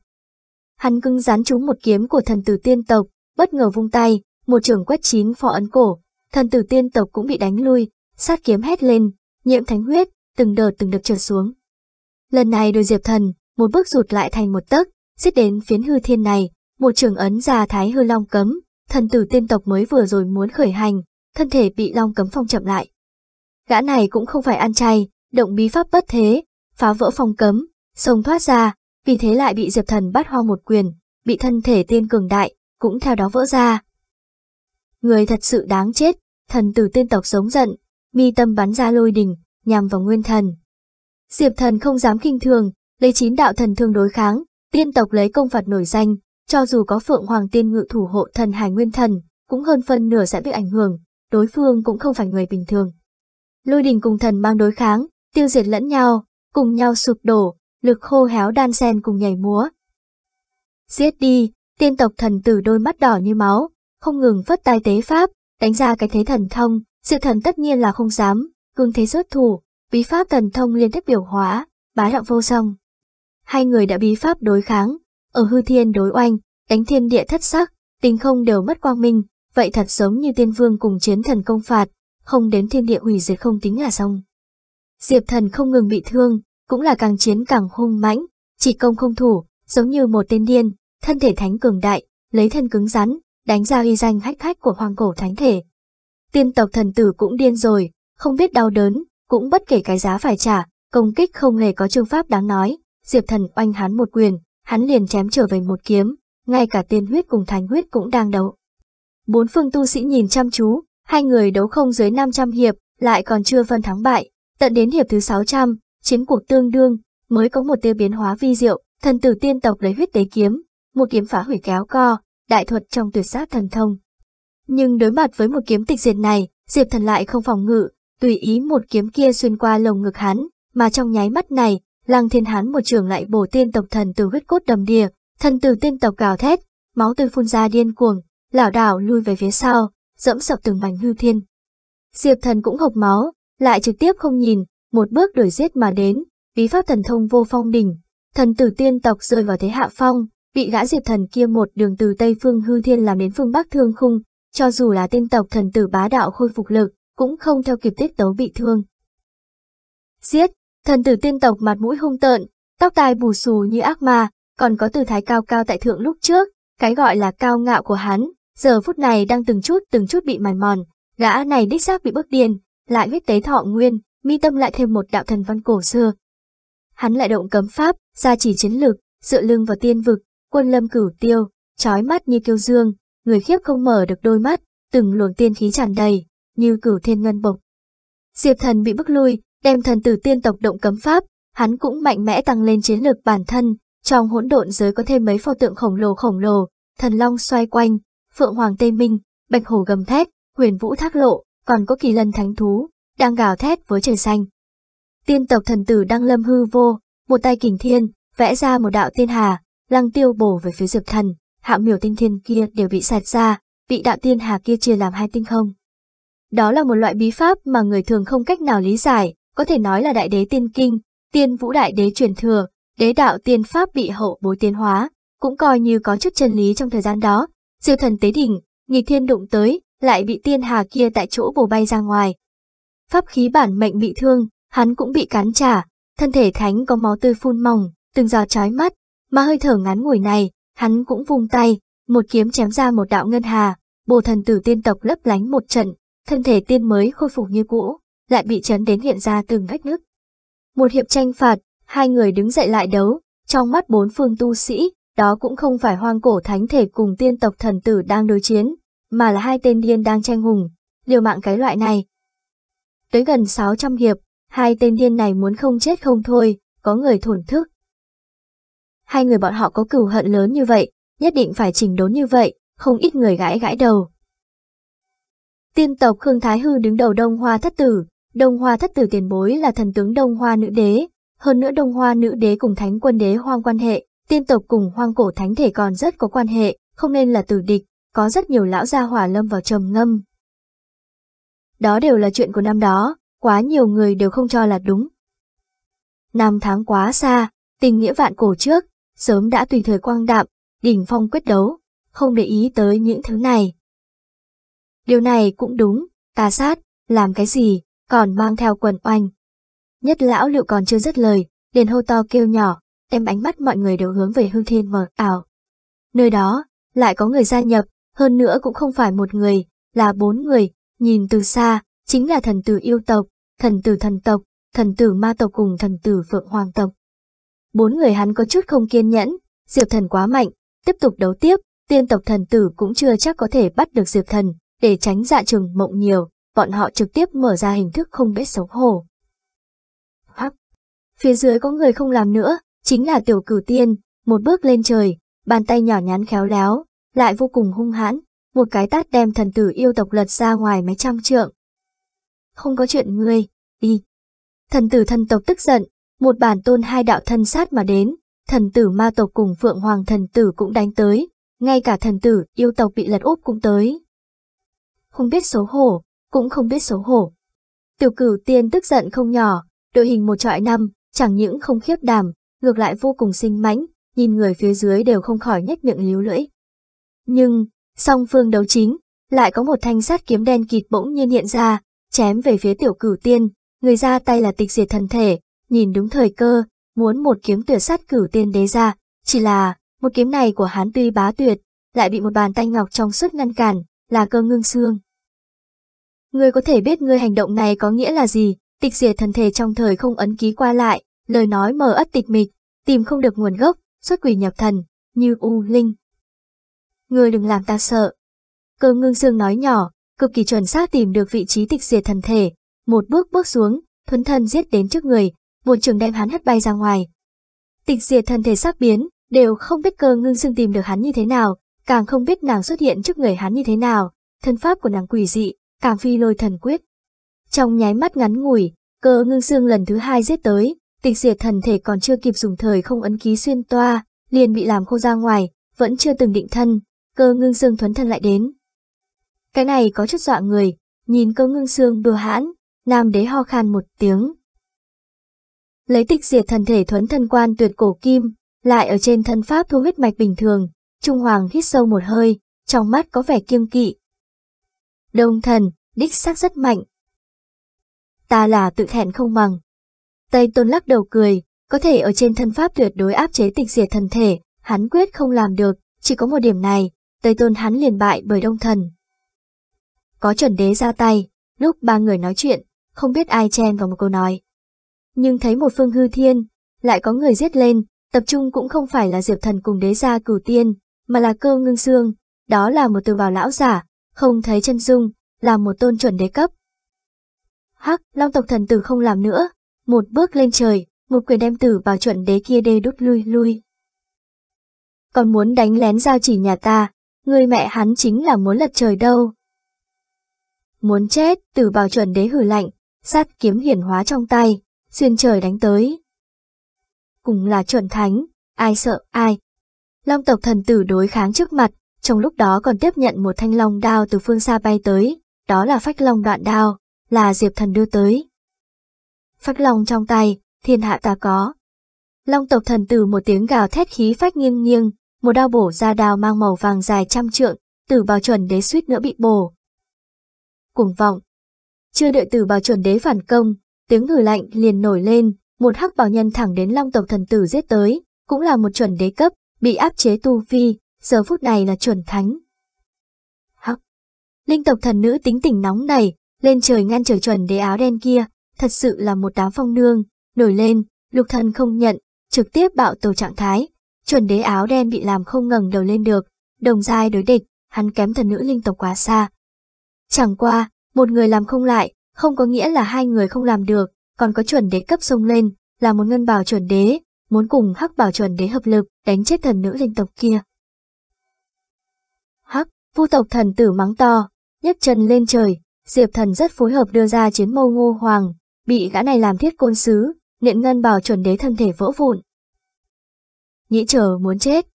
Hắn cưng rán trúng một kiếm của thần tử tiên tộc, bất ngờ vung tay, một trường quét chín phò ấn cổ, thần tử tiên tộc cũng bị đánh lui, sát kiếm hét lên, nhiễm thánh huyết, từng đợt từng được trượt xuống. Lần này đôi diệp thần, một bước rụt lại thành một tấc, Xích đến phiến hư thiên này, một trường ấn già thái hư long cấm, thần tử tiên tộc mới vừa rồi muốn khởi hành, thân thể bị long cấm phong chậm lại. Gã này cũng không phải ăn chay, động bí pháp bất thế, phá vỡ phong cấm, sông thoát ra, vì thế lại bị Diệp Thần bắt hoa một quyền, bị thân thể tiên cường đại, cũng theo đó vỡ ra. Người thật sự đáng chết, thần tử tiên tộc sống giận, mi tâm bắn ra lôi đình, nhằm vào nguyên thần. Diệp Thần không dám kinh thường, lấy chín đạo thần thương đối kháng, Tiên tộc lấy công phạt nổi danh, cho dù có Phượng Hoàng Tiên Ngự thủ hộ thần Hải Nguyên Thần, cũng hơn phân nửa sẽ bị ảnh hưởng, đối phương cũng không phải người bình thường. Lôi đình cùng thần mang đối kháng, tiêu diệt lẫn nhau, cùng nhau sụp đổ, lực khô héo đan sen cùng nhảy múa. Giết đi, tiên tộc thần tử đôi mắt đỏ như máu, không ngừng phất tay tế pháp, đánh ra cái thế thần thông, sự thần tất nhiên là không dám, cương thế rốt thủ, bí pháp thần thông liên tiếp biểu hóa, bá đạo vô song hai người đã bí pháp đối kháng, ở hư thiên đối oanh, đánh thiên địa thất sắc, tinh không đều mất quang minh, vậy thật giống như tiên vương cùng chiến thần công phạt, không đến thiên địa hủy diệt không tính là xong. Diệp thần không ngừng bị thương, cũng là càng chiến càng hung mãnh, chỉ công không thủ, giống như một tên điên, thân thể thánh cường đại, lấy thân cứng rắn, đánh ra uy danh hách khách của hoàng cổ thánh thể. Tiên tộc thần tử cũng điên rồi, không biết đau đớn, cũng bất kể cái giá phải trả, công kích không hề có trương pháp đáng nói, Diệp Thần oanh hắn một quyền, hắn liền chém trở về một kiếm, ngay cả tiên huyết cùng thánh huyết cũng đang đấu. Bốn phương tu sĩ nhìn chăm chú, hai người đấu không dưới 500 hiệp, lại còn chưa phân thắng bại, tận đến hiệp thứ 600, chiến cuộc tương đương, mới có một tia biến hóa vi diệu, thần tử tiên tộc lấy huyết tế kiếm, một kiếm phá hủy kéo co, đại thuật trong tuyệt sát thần thông. Nhưng đối mặt với một kiếm tịch diệt này, Diệp Thần lại không phòng ngự, tùy ý một kiếm kia xuyên qua lồng ngực hắn, mà trong nháy mắt này, Lăng Thiên Hán một trường lại bổ tiên tộc thần từ huyết cốt đầm đìa, thần từ tiên tộc gào thét, máu tươi phun ra điên cuồng, lảo đảo lui về phía sau, dẫm sập từng mảnh hư thiên. Diệp thần cũng hộc máu, lại trực tiếp không nhìn, một bước đuổi giết mà đến, bí pháp thần thông vô phong đỉnh, thần tử tiên tộc rơi vào thế hạ phong, bị gã diệp thần kia một đường từ tây phương hư thiên làm đến phương bắc thương khung, cho dù là tiên tộc thần tử bá đạo khôi phục lực, cũng không theo kịp tiết tấu bị thương. Giết, Thần tử tiên tộc mặt mũi hung tợn, tóc tai bù xù như ác ma, còn có tư thái cao cao tại thượng lúc trước, cái gọi là cao ngạo của hắn, giờ phút này đang từng chút từng chút bị mài mòn, gã này đích xác bị bức điên, lại huyết tế thọ nguyên, mi tâm lại thêm một đạo thần văn cổ xưa. Hắn lại động cấm pháp, ra chỉ chiến lực, dựa lưng vào tiên vực, quân lâm cửu tiêu, trói mắt như kiêu dương, người khiếp không mở được đôi mắt, từng luồng tiên khí tràn đầy, như cửu thiên ngân bộc. Diệp thần bị bức lui, đem thần tử tiên tộc động cấm pháp, hắn cũng mạnh mẽ tăng lên chiến lược bản thân, trong hỗn độn giới có thêm mấy pho tượng khổng lồ khổng lồ, thần long xoay quanh, phượng hoàng tây minh, bạch hổ gầm thét, huyền vũ thác lộ, còn có kỳ lân thánh thú, đang gào thét với trời xanh. Tiên tộc thần tử đang lâm hư vô, một tay kình thiên, vẽ ra một đạo tiên hà, lăng tiêu bổ về phía dược thần, hạ miểu tinh thiên kia đều bị sạt ra, bị đạo tiên hà kia chia làm hai tinh không. Đó là một loại bí pháp mà người thường không cách nào lý giải, có thể nói là đại đế tiên kinh, tiên vũ đại đế truyền thừa, đế đạo tiên pháp bị hậu bối tiên hóa, cũng coi như có chút chân lý trong thời gian đó. Siêu thần tế đỉnh, nghịch thiên đụng tới, lại bị tiên hà kia tại chỗ bổ bay ra ngoài. Pháp khí bản mệnh bị thương, hắn cũng bị cắn trả, thân thể thánh có máu tươi phun mỏng, từng giò trói mắt, mà hơi thở ngắn ngủi này, hắn cũng vung tay, một kiếm chém ra một đạo ngân hà, bồ thần tử tiên tộc lấp lánh một trận, thân thể tiên mới khôi phục như cũ lại bị chấn đến hiện ra từng vách nước Một hiệp tranh phạt, hai người đứng dậy lại đấu, trong mắt bốn phương tu sĩ, đó cũng không phải hoang cổ thánh thể cùng tiên tộc thần tử đang đối chiến, mà là hai tên điên đang tranh hùng, liều mạng cái loại này. Tới gần 600 hiệp, hai tên điên này muốn không chết không thôi, có người thổn thức. Hai người bọn họ có cửu hận lớn như vậy, nhất định phải chỉnh đốn như vậy, không ít người gãi gãi đầu. Tiên tộc Khương Thái Hư đứng đầu đông hoa thất tử, Đông Hoa thất tử tiền bối là thần tướng Đông Hoa nữ đế, hơn nữa Đông Hoa nữ đế cùng thánh quân đế hoang quan hệ, tiên tộc cùng hoang cổ thánh thể còn rất có quan hệ, không nên là tử địch, có rất nhiều lão gia hỏa lâm vào trầm ngâm. Đó đều là chuyện của năm đó, quá nhiều người đều không cho là đúng. Năm tháng quá xa, tình nghĩa vạn cổ trước, sớm đã tùy thời quang đạm, đỉnh phong quyết đấu, không để ý tới những thứ này. Điều này cũng đúng, ta sát, làm cái gì, còn mang theo quần oanh. Nhất lão liệu còn chưa dứt lời, liền hô to kêu nhỏ, đem ánh mắt mọi người đều hướng về hư thiên mờ ảo. Nơi đó, lại có người gia nhập, hơn nữa cũng không phải một người, là bốn người, nhìn từ xa, chính là thần tử yêu tộc, thần tử thần tộc, thần tử ma tộc cùng thần tử phượng hoàng tộc. Bốn người hắn có chút không kiên nhẫn, diệp thần quá mạnh, tiếp tục đấu tiếp, tiên tộc thần tử cũng chưa chắc có thể bắt được diệp thần, để tránh dạ trường mộng nhiều, bọn họ trực tiếp mở ra hình thức không biết xấu hổ. Hắc! Phía dưới có người không làm nữa, chính là tiểu cửu tiên, một bước lên trời, bàn tay nhỏ nhắn khéo léo, lại vô cùng hung hãn, một cái tát đem thần tử yêu tộc lật ra ngoài mấy trăm trượng. Không có chuyện ngươi, đi. Thần tử thần tộc tức giận, một bản tôn hai đạo thân sát mà đến, thần tử ma tộc cùng phượng hoàng thần tử cũng đánh tới, ngay cả thần tử yêu tộc bị lật úp cũng tới. Không biết xấu hổ, cũng không biết xấu hổ. Tiểu cửu tiên tức giận không nhỏ, đội hình một trọi năm, chẳng những không khiếp đảm, ngược lại vô cùng sinh mánh, nhìn người phía dưới đều không khỏi nhếch miệng líu lưỡi. Nhưng, song phương đấu chính, lại có một thanh sát kiếm đen kịt bỗng nhiên hiện ra, chém về phía tiểu cửu tiên, người ra tay là tịch diệt thần thể, nhìn đúng thời cơ, muốn một kiếm tuyệt sát cửu tiên đế ra, chỉ là, một kiếm này của hán tuy bá tuyệt, lại bị một bàn tay ngọc trong suốt ngăn cản, là cơ ngưng xương. Ngươi có thể biết người hành động này có nghĩa là gì, tịch diệt thần thể trong thời không ấn ký qua lại, lời nói mờ ất tịch mịch, tìm không được nguồn gốc, xuất quỷ nhập thần, như U Linh. Ngươi đừng làm ta sợ. Cơ ngưng dương nói nhỏ, cực kỳ chuẩn xác tìm được vị trí tịch diệt thần thể, một bước bước xuống, thuấn thân giết đến trước người, một trường đem hắn hất bay ra ngoài. Tịch diệt thần thể sắc biến, đều không biết cơ ngưng dương tìm được hắn như thế nào, càng không biết nàng xuất hiện trước người hắn như thế nào, thân pháp của nàng quỷ dị, càng phi lôi thần quyết. Trong nháy mắt ngắn ngủi, cơ ngưng xương lần thứ hai giết tới, tịch diệt thần thể còn chưa kịp dùng thời không ấn ký xuyên toa, liền bị làm khô ra ngoài, vẫn chưa từng định thân, cơ ngưng xương thuấn thân lại đến. Cái này có chút dọa người, nhìn cơ ngưng xương đùa hãn, nam đế ho khan một tiếng. Lấy tịch diệt thần thể thuấn thân quan tuyệt cổ kim, lại ở trên thân pháp thu huyết mạch bình thường, Trung Hoàng hít sâu một hơi, trong mắt có vẻ kiêng kỵ, Đông thần, đích xác rất mạnh. Ta là tự thẹn không bằng. Tây Tôn lắc đầu cười, có thể ở trên thân pháp tuyệt đối áp chế tịch diệt thần thể, hắn quyết không làm được, chỉ có một điểm này, Tây Tôn hắn liền bại bởi đông thần. Có chuẩn đế ra tay, lúc ba người nói chuyện, không biết ai chen vào một câu nói. Nhưng thấy một phương hư thiên, lại có người giết lên, tập trung cũng không phải là diệp thần cùng đế gia cửu tiên, mà là cơ ngưng xương, đó là một từ bào lão giả, không thấy chân dung, là một tôn chuẩn đế cấp. Hắc, long tộc thần tử không làm nữa, một bước lên trời, một quyền đem tử vào chuẩn đế kia đê đút lui lui. Còn muốn đánh lén giao chỉ nhà ta, người mẹ hắn chính là muốn lật trời đâu. Muốn chết, tử vào chuẩn đế hử lạnh, sát kiếm hiển hóa trong tay, xuyên trời đánh tới. Cùng là chuẩn thánh, ai sợ ai. Long tộc thần tử đối kháng trước mặt, trong lúc đó còn tiếp nhận một thanh long đao từ phương xa bay tới, đó là phách long đoạn đao, là Diệp Thần đưa tới. Phách long trong tay, thiên hạ ta có. Long tộc thần tử một tiếng gào thét khí phách nghiêng nghiêng, một đao bổ ra đao mang màu vàng dài trăm trượng, tử bào chuẩn đế suýt nữa bị bổ. Cuồng vọng. Chưa đợi tử bào chuẩn đế phản công, tiếng ngử lạnh liền nổi lên, một hắc bào nhân thẳng đến long tộc thần tử giết tới, cũng là một chuẩn đế cấp, bị áp chế tu vi, giờ phút này là chuẩn thánh. Hắc! Linh tộc thần nữ tính tình nóng này, lên trời ngăn trở chuẩn đế áo đen kia, thật sự là một đám phong nương, nổi lên, lục thần không nhận, trực tiếp bạo tổ trạng thái, chuẩn đế áo đen bị làm không ngẩng đầu lên được, đồng giai đối địch, hắn kém thần nữ linh tộc quá xa. Chẳng qua, một người làm không lại, không có nghĩa là hai người không làm được, còn có chuẩn đế cấp sông lên, là một ngân bào chuẩn đế, muốn cùng hắc bảo chuẩn đế hợp lực, đánh chết thần nữ linh tộc kia. Hắc, vu tộc thần tử mắng to, nhấc chân lên trời, Diệp thần rất phối hợp đưa ra chiến mâu ngô hoàng, bị gã này làm thiết côn sứ, niệm ngân bảo chuẩn đế thân thể vỡ vụn. Nhĩ chờ muốn chết.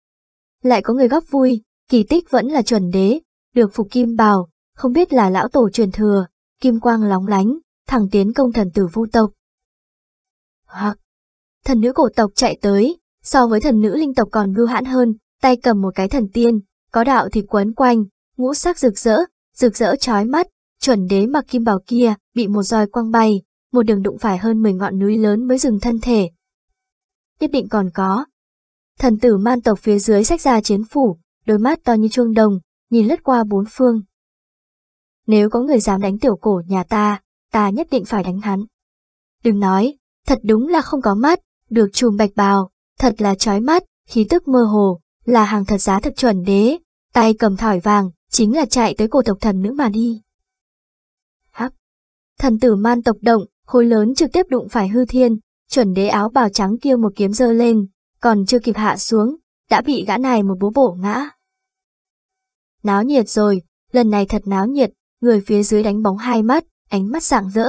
Lại có người góp vui, kỳ tích vẫn là chuẩn đế, được phục kim bào, không biết là lão tổ truyền thừa, kim quang lóng lánh, thẳng tiến công thần tử vu tộc. Hoặc, thần nữ cổ tộc chạy tới, so với thần nữ linh tộc còn vưu hãn hơn, tay cầm một cái thần tiên, có đạo thì quấn quanh, ngũ sắc rực rỡ, rực rỡ chói mắt, chuẩn đế mặc kim bào kia bị một roi quăng bay, một đường đụng phải hơn 10 ngọn núi lớn mới dừng thân thể. Nhất định còn có. Thần tử man tộc phía dưới sách ra chiến phủ, đôi mắt to như chuông đồng, nhìn lướt qua bốn phương. Nếu có người dám đánh tiểu cổ nhà ta, ta nhất định phải đánh hắn. Đừng nói, thật đúng là không có mắt, được chùm bạch bào, thật là chói mắt, khí tức mơ hồ, là hàng thật giá thật chuẩn đế, tay cầm thỏi vàng, chính là chạy tới cổ tộc thần nữ mà đi. hấp Thần tử man tộc động, khối lớn trực tiếp đụng phải hư thiên, chuẩn đế áo bào trắng kia một kiếm giơ lên, còn chưa kịp hạ xuống, đã bị gã này một bố bổ ngã. Náo nhiệt rồi, lần này thật náo nhiệt, người phía dưới đánh bóng hai mắt, ánh mắt sảng rỡ.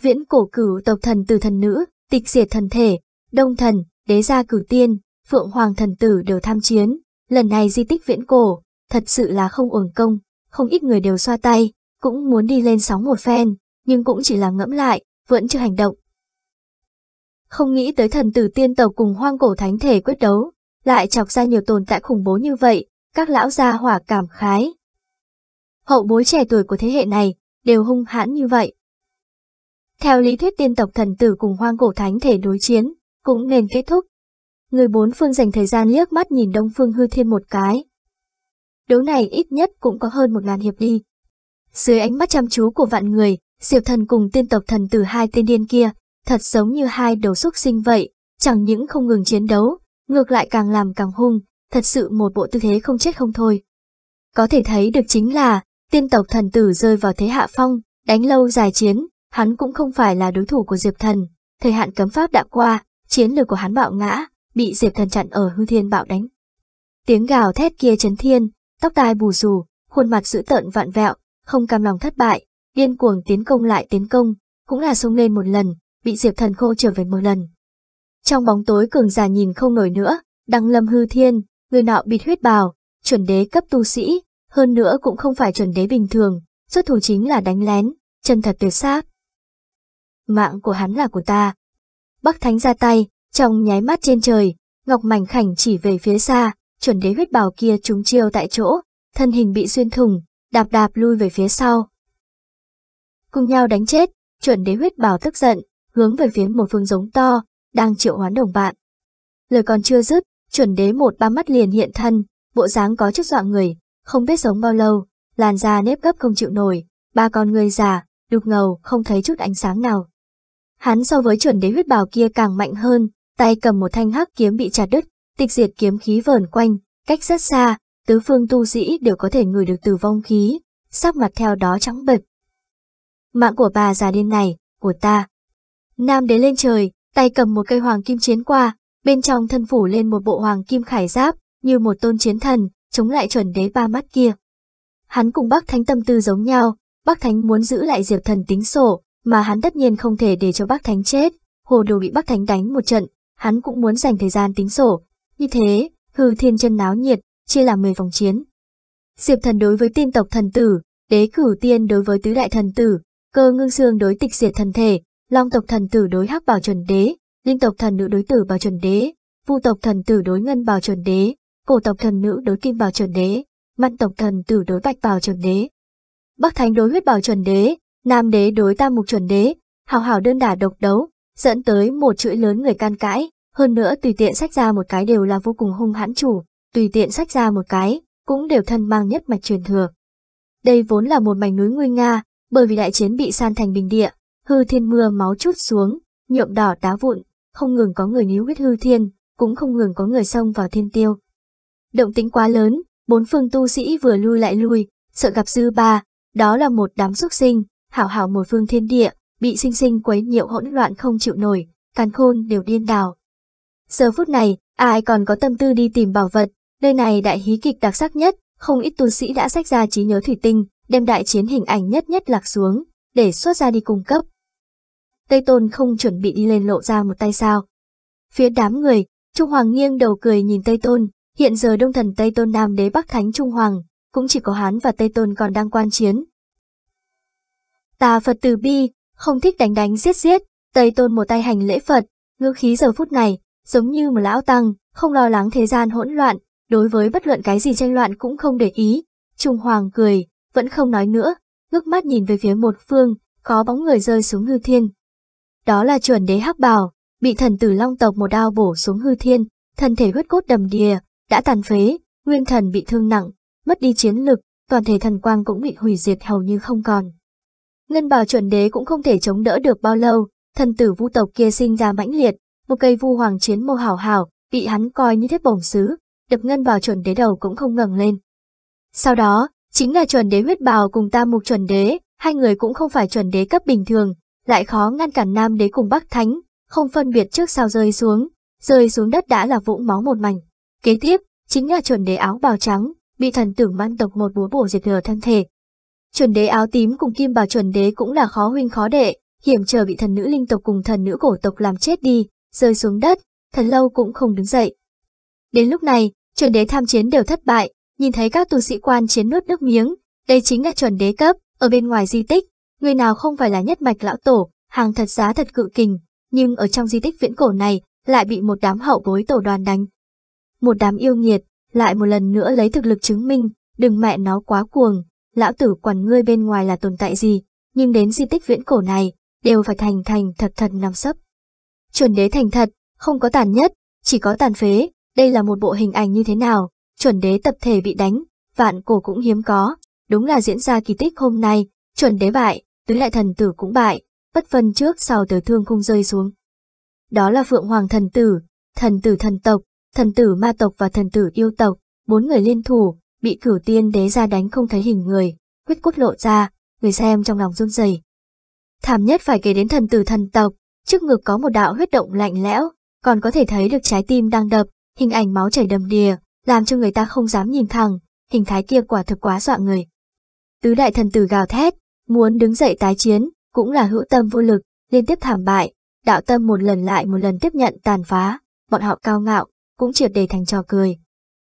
Viễn cổ cửu tộc thần từ thần nữ, tịch diệt thần thể, đông thần, đế gia cửu tiên, Phượng Hoàng thần tử đều tham chiến, lần này di tích viễn cổ, thật sự là không uổng công, không ít người đều xoa tay, cũng muốn đi lên sóng một phen, nhưng cũng chỉ là ngẫm lại, vẫn chưa hành động. Không nghĩ tới thần tử tiên tộc cùng hoang cổ thánh thể quyết đấu, lại chọc ra nhiều tồn tại khủng bố như vậy, các lão gia hỏa cảm khái. Hậu bối trẻ tuổi của thế hệ này, đều hung hãn như vậy. Theo lý thuyết tiên tộc thần tử cùng hoang cổ thánh thể đối chiến, cũng nên kết thúc, Người bốn phương dành thời gian liếc mắt nhìn Đông Phương Hư Thiên một cái. Đấu này ít nhất cũng có hơn một ngàn hiệp đi. Dưới ánh mắt chăm chú của vạn người, Diệp Thần cùng tiên tộc thần tử hai tên điên kia, thật giống như hai đầu xuất sinh vậy, chẳng những không ngừng chiến đấu, ngược lại càng làm càng hung, thật sự một bộ tư thế không chết không thôi. Có thể thấy được chính là, tiên tộc thần tử rơi vào thế hạ phong, đánh lâu dài chiến, hắn cũng không phải là đối thủ của Diệp Thần, thời hạn cấm pháp đã qua, chiến lược của hắn bạo ngã, bị Diệp Thần chặn ở hư thiên bạo đánh. Tiếng gào thét kia chấn thiên, tóc tai bù rù, khuôn mặt dữ tợn vạn vẹo, không cam lòng thất bại, điên cuồng tiến công lại tiến công, cũng là xông lên một lần, bị Diệp Thần khô trở về một lần. Trong bóng tối cường già nhìn không nổi nữa, đăng lâm hư thiên, người nọ bịt huyết bào, chuẩn đế cấp tu sĩ, hơn nữa cũng không phải chuẩn đế bình thường, xuất thủ chính là đánh lén, chân thật tuyệt sát. Mạng của hắn là của ta. Bắc Thánh ra tay, trong nháy mắt trên trời, Ngọc Mảnh Khảnh chỉ về phía xa, chuẩn đế huyết bào kia trúng chiêu tại chỗ, thân hình bị xuyên thủng, đạp đạp lui về phía sau. Cùng nhau đánh chết, chuẩn đế huyết bào tức giận, hướng về phía một phương giống to, đang triệu hoán đồng bạn. Lời còn chưa dứt, chuẩn đế một ba mắt liền hiện thân, bộ dáng có chút dọa người, không biết sống bao lâu, làn da nếp gấp không chịu nổi, ba con người già, đục ngầu, không thấy chút ánh sáng nào. Hắn so với chuẩn đế huyết bào kia càng mạnh hơn, tay cầm một thanh hắc kiếm bị chặt đứt, tịch diệt kiếm khí vờn quanh, cách rất xa, tứ phương tu sĩ đều có thể ngửi được tử vong khí, sắc mặt theo đó trắng bệch. Mạng của bà già điên này, của ta. Nam đế lên trời, tay cầm một cây hoàng kim chiến qua, bên trong thân phủ lên một bộ hoàng kim khải giáp, như một tôn chiến thần, chống lại chuẩn đế ba mắt kia. Hắn cùng bác thánh tâm tư giống nhau, bác thánh muốn giữ lại diệp thần tính sổ, mà hắn tất nhiên không thể để cho bác thánh chết, hồ đồ bị bác thánh đánh một trận, hắn cũng muốn dành thời gian tính sổ. Như thế, hư thiên chân náo nhiệt, chia làm 10 vòng chiến. Diệp thần đối với tiên tộc thần tử, đế cửu tiên đối với tứ đại thần tử, cơ ngưng xương đối tịch diệt thần thể, long tộc thần tử đối hắc bảo chuẩn đế, linh tộc thần nữ đối tử bảo chuẩn đế, vu tộc thần tử đối ngân bảo chuẩn đế, cổ tộc thần nữ đối kim bảo chuẩn đế, mặn tộc thần tử đối bạch bảo chuẩn đế. Bắc thánh đối huyết bảo chuẩn đế, nam đế đối tam mục chuẩn đế, hào hào đơn đả độc đấu, dẫn tới một chuỗi lớn người can cãi, hơn nữa tùy tiện sách ra một cái đều là vô cùng hung hãn chủ, tùy tiện sách ra một cái, cũng đều thân mang nhất mạch truyền thừa. Đây vốn là một mảnh núi nguy nga, bởi vì đại chiến bị san thành bình địa, hư thiên mưa máu chút xuống, nhuộm đỏ tá vụn, không ngừng có người níu huyết hư thiên, cũng không ngừng có người xông vào thiên tiêu. Động tính quá lớn, bốn phương tu sĩ vừa lui lại lui, sợ gặp dư ba, đó là một đám xuất sinh, hảo hảo một phương thiên địa, bị sinh sinh quấy nhiễu hỗn loạn không chịu nổi, càn khôn đều điên đảo. Giờ phút này, ai còn có tâm tư đi tìm bảo vật, nơi này đại hí kịch đặc sắc nhất, không ít tu sĩ đã sách ra trí nhớ thủy tinh, đem đại chiến hình ảnh nhất nhất lạc xuống, để xuất ra đi cung cấp. Tây Tôn không chuẩn bị đi lên lộ ra một tay sao. Phía đám người, Trung Hoàng nghiêng đầu cười nhìn Tây Tôn, hiện giờ đông thần Tây Tôn Nam đế Bắc Thánh Trung Hoàng, cũng chỉ có Hán và Tây Tôn còn đang quan chiến. Tà Phật từ bi, không thích đánh đánh giết giết, Tây Tôn một tay hành lễ Phật, ngữ khí giờ phút này, giống như một lão tăng, không lo lắng thế gian hỗn loạn, đối với bất luận cái gì tranh loạn cũng không để ý. Trung Hoàng cười, vẫn không nói nữa, ngước mắt nhìn về phía một phương, có bóng người rơi xuống hư thiên. Đó là chuẩn đế hắc bào bị thần tử long tộc một đao bổ xuống hư thiên, thân thể huyết cốt đầm đìa, đã tàn phế, nguyên thần bị thương nặng, mất đi chiến lực, toàn thể thần quang cũng bị hủy diệt hầu như không còn. Ngân bào chuẩn đế cũng không thể chống đỡ được bao lâu, thần tử vu tộc kia sinh ra mãnh liệt, một cây vu hoàng chiến mô hảo hảo, bị hắn coi như thép bổng xứ, đập Ngân bào chuẩn đế đầu cũng không ngẩng lên. Sau đó, chính là chuẩn đế huyết bào cùng ta mục chuẩn đế, hai người cũng không phải chuẩn đế cấp bình thường, lại khó ngăn cản nam đế cùng bắc thánh, không phân biệt trước sau rơi xuống, rơi xuống đất đã là vũng máu một mảnh. Kế tiếp, chính là chuẩn đế áo bào trắng, bị thần tử man tộc một búa bổ diệt lửa thân thể, Chuẩn đế áo tím cùng kim bào chuẩn đế cũng là khó huynh khó đệ, hiểm trở bị thần nữ linh tộc cùng thần nữ cổ tộc làm chết đi, rơi xuống đất, thần lâu cũng không đứng dậy. Đến lúc này, chuẩn đế tham chiến đều thất bại, nhìn thấy các tu sĩ quan chiến nuốt nước miếng, đây chính là chuẩn đế cấp, ở bên ngoài di tích, người nào không phải là nhất mạch lão tổ, hàng thật giá thật cự kình, nhưng ở trong di tích viễn cổ này lại bị một đám hậu bối tổ đoàn đánh. Một đám yêu nghiệt, lại một lần nữa lấy thực lực chứng minh, đừng mẹ nó quá cuồng, lão tử quản ngươi bên ngoài là tồn tại gì, nhưng đến di tích viễn cổ này, đều phải thành thành thật thật nằm sấp. Chuẩn đế thành thật, không có tàn nhất, chỉ có tàn phế, đây là một bộ hình ảnh như thế nào, chuẩn đế tập thể bị đánh, vạn cổ cũng hiếm có, đúng là diễn ra kỳ tích hôm nay, chuẩn đế bại, tứ lại thần tử cũng bại, bất phân trước sau tới thương cung rơi xuống. Đó là Phượng Hoàng thần tử, thần tử thần tộc, thần tử ma tộc và thần tử yêu tộc, bốn người liên thủ, bị cửu tiên đế ra đánh không thấy hình người, huyết quốc lộ ra, người xem trong lòng run rẩy. Thảm nhất phải kể đến thần tử thần tộc, trước ngực có một đạo huyết động lạnh lẽo, còn có thể thấy được trái tim đang đập, hình ảnh máu chảy đầm đìa, làm cho người ta không dám nhìn thẳng, hình thái kia quả thực quá dọa người. Tứ đại thần tử gào thét, muốn đứng dậy tái chiến, cũng là hữu tâm vô lực, liên tiếp thảm bại, đạo tâm một lần lại một lần tiếp nhận tàn phá, bọn họ cao ngạo, cũng triệt để thành trò cười.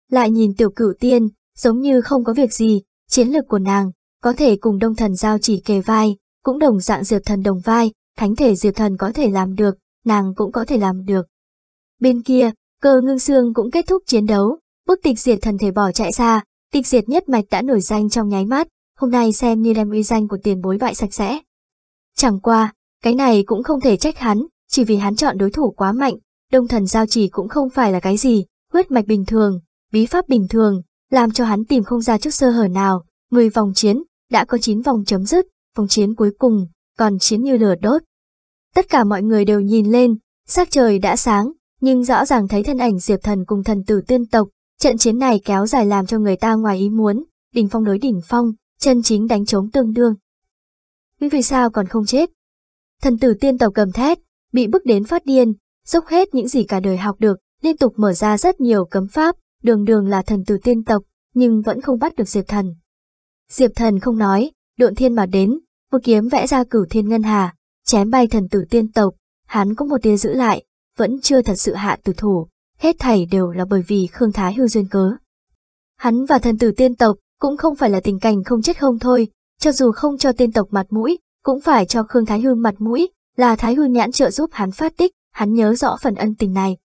Lại nhìn tiểu cửu tiên, giống như không có việc gì, chiến lược của nàng, có thể cùng đông thần giao chỉ kề vai, cũng đồng dạng diệp thần đồng vai, thánh thể diệp thần có thể làm được, nàng cũng có thể làm được. Bên kia, cơ ngưng xương cũng kết thúc chiến đấu, bức tịch diệt thần thể bỏ chạy xa, tịch diệt nhất mạch đã nổi danh trong nháy mắt, hôm nay xem như đem uy danh của tiền bối bại sạch sẽ. Chẳng qua, cái này cũng không thể trách hắn, chỉ vì hắn chọn đối thủ quá mạnh, đông thần giao chỉ cũng không phải là cái gì, huyết mạch bình thường, bí pháp bình thường, làm cho hắn tìm không ra chút sơ hở nào. mười vòng chiến, đã có chín vòng chấm dứt, vòng chiến cuối cùng, còn chiến như lửa đốt. Tất cả mọi người đều nhìn lên, sắc trời đã sáng, nhưng rõ ràng thấy thân ảnh Diệp Thần cùng thần tử tiên tộc, trận chiến này kéo dài làm cho người ta ngoài ý muốn, đỉnh phong đối đỉnh phong, chân chính đánh chống tương đương. Nhưng vì sao còn không chết? Thần tử tiên tộc cầm thét, bị bức đến phát điên, dốc hết những gì cả đời học được, liên tục mở ra rất nhiều cấm pháp, đường đường là thần từ tiên tộc, nhưng vẫn không bắt được Diệp Thần. Diệp Thần không nói, độn thiên mà đến, một kiếm vẽ ra cửu thiên ngân hà, chém bay thần tử tiên tộc, hắn có một tia giữ lại, vẫn chưa thật sự hạ tử thủ, hết thảy đều là bởi vì Khương Thái hưu duyên cớ. Hắn và thần tử tiên tộc cũng không phải là tình cảnh không chết không thôi, cho dù không cho tiên tộc mặt mũi, cũng phải cho Khương Thái hưu mặt mũi, là Thái hưu nhãn trợ giúp hắn phát tích, hắn nhớ rõ phần ân tình này,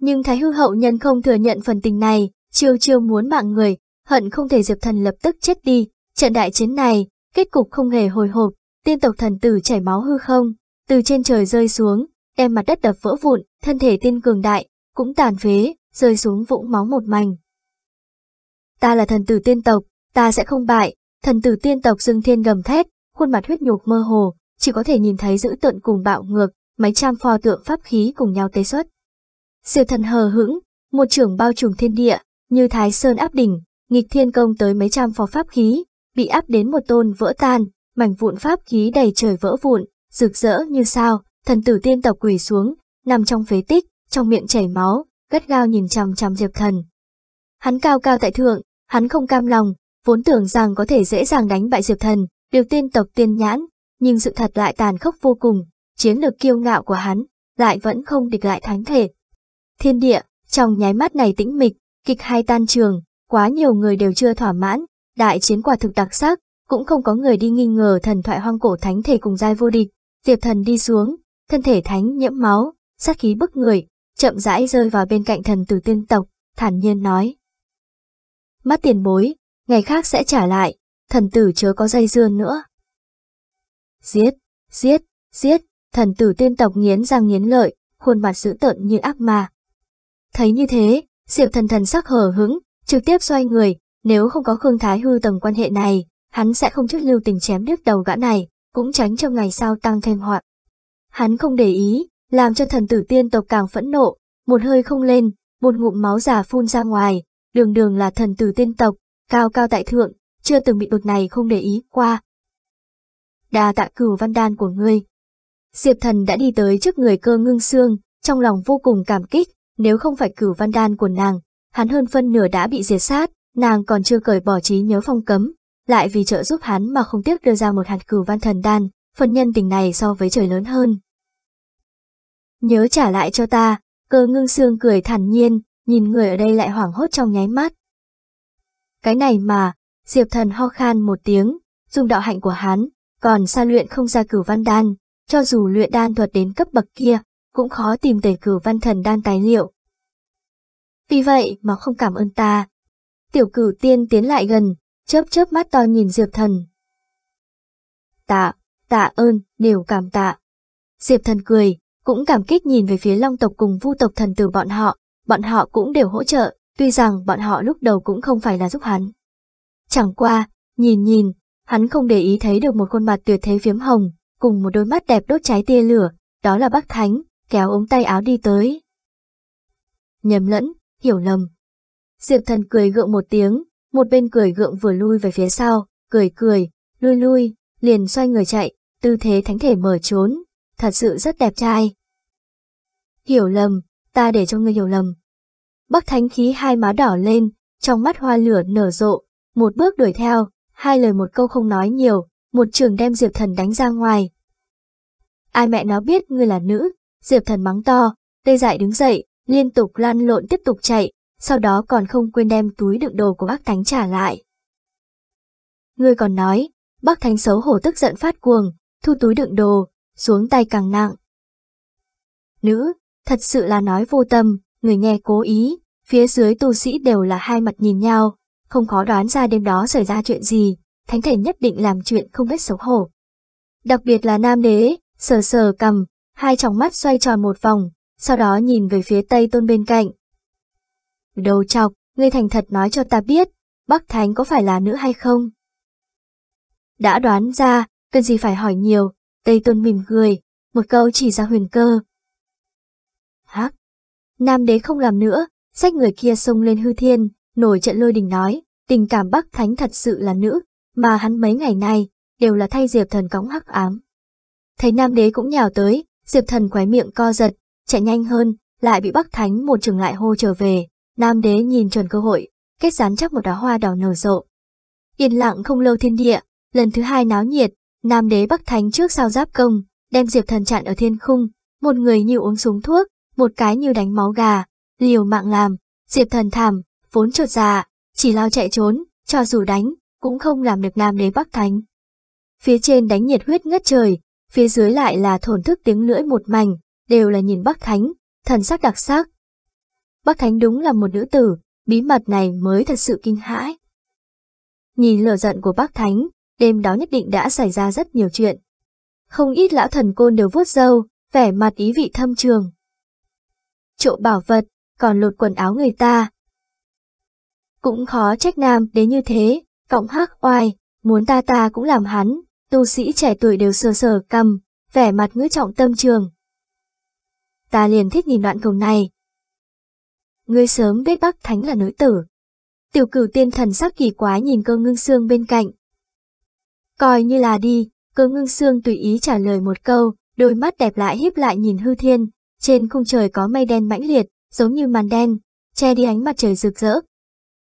nhưng Thái Hư Hậu Nhân không thừa nhận phần tình này, chiêu chiêu muốn mạng người, hận không thể Diệp Thần lập tức chết đi. Trận đại chiến này, kết cục không hề hồi hộp, tiên tộc thần tử chảy máu hư không, từ trên trời rơi xuống, đem mặt đất đập vỡ vụn, thân thể tiên cường đại, cũng tàn phế, rơi xuống vũng máu một mảnh. Ta là thần tử tiên tộc, ta sẽ không bại, thần tử tiên tộc dưng thiên gầm thét, khuôn mặt huyết nhục mơ hồ, chỉ có thể nhìn thấy dữ tợn cùng bạo ngược, mấy trăm pho tượng pháp khí cùng nhau tế xuất. Diệp thần hờ hững, một trưởng bao trùm thiên địa, như thái sơn áp đỉnh, nghịch thiên công tới mấy trăm phó pháp khí, bị áp đến một tôn vỡ tan, mảnh vụn pháp khí đầy trời vỡ vụn, rực rỡ như sao, thần tử tiên tộc quỳ xuống, nằm trong phế tích, trong miệng chảy máu, gắt gao nhìn chằm chằm Diệp Thần. Hắn cao cao tại thượng, hắn không cam lòng, vốn tưởng rằng có thể dễ dàng đánh bại Diệp Thần, điều tiên tộc tiên nhãn, nhưng sự thật lại tàn khốc vô cùng, chiến lược kiêu ngạo của hắn lại vẫn không địch lại thánh thể, Thiên địa, trong nháy mắt này tĩnh mịch, kịch hay tan trường, quá nhiều người đều chưa thỏa mãn, đại chiến quả thực đặc sắc, cũng không có người đi nghi ngờ thần thoại hoang cổ thánh thể cùng giai vô địch. Diệp thần đi xuống, thân thể thánh nhiễm máu, sát khí bức người, chậm rãi rơi vào bên cạnh thần tử tiên tộc, thản nhiên nói. Mắt tiền bối, ngày khác sẽ trả lại, thần tử chớ có dây dưa nữa. Giết, giết, giết, thần tử tiên tộc nghiến răng nghiến lợi, khuôn mặt dữ tợn như ác ma, Thấy như thế, Diệp Thần Thần sắc hở hứng, trực tiếp xoay người, nếu không có Khương Thái Hư tầng quan hệ này, hắn sẽ không chút lưu tình chém đứt đầu gã này, cũng tránh cho ngày sau tăng thêm họa. Hắn không để ý, làm cho thần tử tiên tộc càng phẫn nộ, một hơi không lên, một ngụm máu giả phun ra ngoài, đường đường là thần tử tiên tộc, cao cao tại thượng, chưa từng bị đột này không để ý qua. Đà tạ cửu văn đan của ngươi. Diệp thần đã đi tới trước người cơ ngưng xương, trong lòng vô cùng cảm kích, nếu không phải cửu văn đan của nàng, hắn hơn phân nửa đã bị diệt sát, nàng còn chưa cởi bỏ trí nhớ phong cấm, lại vì trợ giúp hắn mà không tiếc đưa ra một hạt cửu văn thần đan, phần nhân tình này so với trời lớn hơn. Nhớ trả lại cho ta, cơ ngưng xương cười thản nhiên, nhìn người ở đây lại hoảng hốt trong nháy mắt. Cái này mà, diệp thần ho khan một tiếng, dùng đạo hạnh của hắn, còn xa luyện không ra cửu văn đan, cho dù luyện đan thuật đến cấp bậc kia, cũng khó tìm tẩy cử văn thần đan tài liệu. Vì vậy mà không cảm ơn ta. Tiểu cử tiên tiến lại gần, chớp chớp mắt to nhìn Diệp thần. Tạ, tạ ơn, đều cảm tạ. Diệp thần cười, cũng cảm kích nhìn về phía long tộc cùng vu tộc thần tử bọn họ, bọn họ cũng đều hỗ trợ, tuy rằng bọn họ lúc đầu cũng không phải là giúp hắn. Chẳng qua, nhìn nhìn, hắn không để ý thấy được một khuôn mặt tuyệt thế phiếm hồng, cùng một đôi mắt đẹp đốt trái tia lửa, đó là Bắc Thánh, kéo ống tay áo đi tới. Nhầm lẫn, hiểu lầm. Diệp thần cười gượng một tiếng, một bên cười gượng vừa lui về phía sau, cười cười, lui lui, liền xoay người chạy, tư thế thánh thể mở trốn, thật sự rất đẹp trai. Hiểu lầm, ta để cho ngươi hiểu lầm. Bắc thánh khí hai má đỏ lên, trong mắt hoa lửa nở rộ, một bước đuổi theo, hai lời một câu không nói nhiều, một trường đem Diệp Thần đánh ra ngoài. Ai mẹ nó biết ngươi là nữ, Diệp thần mắng to, tê dại đứng dậy, liên tục lan lộn tiếp tục chạy, sau đó còn không quên đem túi đựng đồ của bác thánh trả lại. Người còn nói, bác thánh xấu hổ tức giận phát cuồng, thu túi đựng đồ, xuống tay càng nặng. Nữ, thật sự là nói vô tâm, người nghe cố ý, phía dưới tu sĩ đều là hai mặt nhìn nhau, không khó đoán ra đêm đó xảy ra chuyện gì, thánh thể nhất định làm chuyện không biết xấu hổ. Đặc biệt là nam đế, sờ sờ cầm, hai tròng mắt xoay tròn một vòng, sau đó nhìn về phía Tây Tôn bên cạnh. Đầu chọc, ngươi thành thật nói cho ta biết, Bắc Thánh có phải là nữ hay không? Đã đoán ra, cần gì phải hỏi nhiều, Tây Tôn mỉm cười, một câu chỉ ra huyền cơ. Hắc! Nam đế không làm nữa, sách người kia xông lên hư thiên, nổi trận lôi đình nói, tình cảm Bắc Thánh thật sự là nữ, mà hắn mấy ngày nay, đều là thay Diệp thần cõng hắc ám. Thấy Nam đế cũng nhào tới, Diệp thần khóe miệng co giật, chạy nhanh hơn, lại bị Bắc Thánh một trường lại hô trở về. Nam đế nhìn trần cơ hội, kết dán chắc một đóa hoa đỏ nở rộ. Yên lặng không lâu thiên địa, lần thứ hai náo nhiệt, Nam đế Bắc Thánh trước sao giáp công, đem Diệp thần chặn ở thiên khung, một người như uống súng thuốc, một cái như đánh máu gà, liều mạng làm, Diệp thần thảm, vốn trột già, dạ, chỉ lao chạy trốn, cho dù đánh, cũng không làm được Nam đế Bắc Thánh. Phía trên đánh nhiệt huyết ngất trời, phía dưới lại là thổn thức tiếng lưỡi một mảnh, đều là nhìn Bắc Thánh, thần sắc đặc sắc. Bắc Thánh đúng là một nữ tử, bí mật này mới thật sự kinh hãi. Nhìn lửa giận của Bắc Thánh, đêm đó nhất định đã xảy ra rất nhiều chuyện. Không ít lão thần côn đều vuốt râu, vẻ mặt ý vị thâm trường. Trộm bảo vật, còn lột quần áo người ta. Cũng khó trách nam đến như thế, cộng hắc oai, muốn ta ta cũng làm hắn, tu sĩ trẻ tuổi đều sờ sờ cầm, vẻ mặt ngữ trọng tâm trường. Ta liền thích nhìn đoạn cầu này. Ngươi sớm biết Bắc Thánh là nữ tử. Tiểu cửu tiên thần sắc kỳ quái nhìn cơ ngưng xương bên cạnh. Coi như là đi, cơ ngưng xương tùy ý trả lời một câu, đôi mắt đẹp lại híp lại nhìn hư thiên, trên khung trời có mây đen mãnh liệt, giống như màn đen, che đi ánh mặt trời rực rỡ.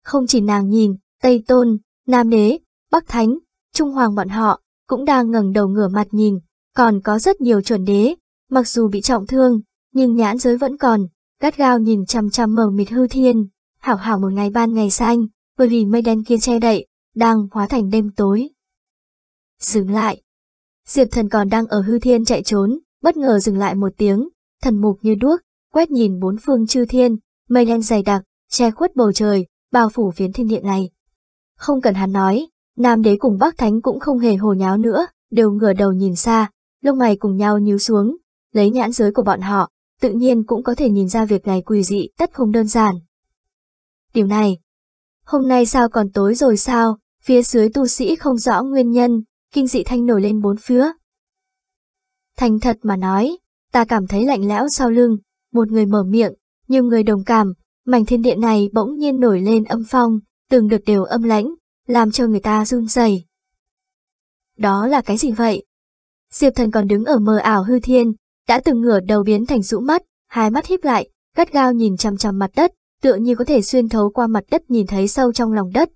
Không chỉ nàng nhìn, Tây Tôn, Nam Đế, Bắc Thánh, Trung Hoàng bọn họ, cũng đang ngẩng đầu ngửa mặt nhìn, còn có rất nhiều chuẩn đế, mặc dù bị trọng thương, nhưng nhãn giới vẫn còn, gắt gao nhìn chằm chằm mờ mịt hư thiên, hảo hảo một ngày ban ngày xanh, bởi vì mây đen kia che đậy, đang hóa thành đêm tối. Dừng lại. Diệp thần còn đang ở hư thiên chạy trốn, bất ngờ dừng lại một tiếng, thần mục như đuốc, quét nhìn bốn phương chư thiên, mây đen dày đặc, che khuất bầu trời, bao phủ phiến thiên địa này. Không cần hắn nói, Nam đế cùng bác thánh cũng không hề hồ nháo nữa, đều ngửa đầu nhìn xa, lông mày cùng nhau nhíu xuống, lấy nhãn giới của bọn họ, tự nhiên cũng có thể nhìn ra việc này quỳ dị tất không đơn giản. Điều này, hôm nay sao còn tối rồi sao, phía dưới tu sĩ không rõ nguyên nhân, kinh dị thanh nổi lên bốn phía. Thành thật mà nói, ta cảm thấy lạnh lẽo sau lưng, một người mở miệng, nhiều người đồng cảm, mảnh thiên địa này bỗng nhiên nổi lên âm phong, từng được đều âm lãnh, làm cho người ta run rẩy. Đó là cái gì vậy? Diệp thần còn đứng ở mờ ảo hư thiên, đã từng ngửa đầu biến thành rũ mắt, hai mắt híp lại, gắt gao nhìn chằm chằm mặt đất, tựa như có thể xuyên thấu qua mặt đất nhìn thấy sâu trong lòng đất,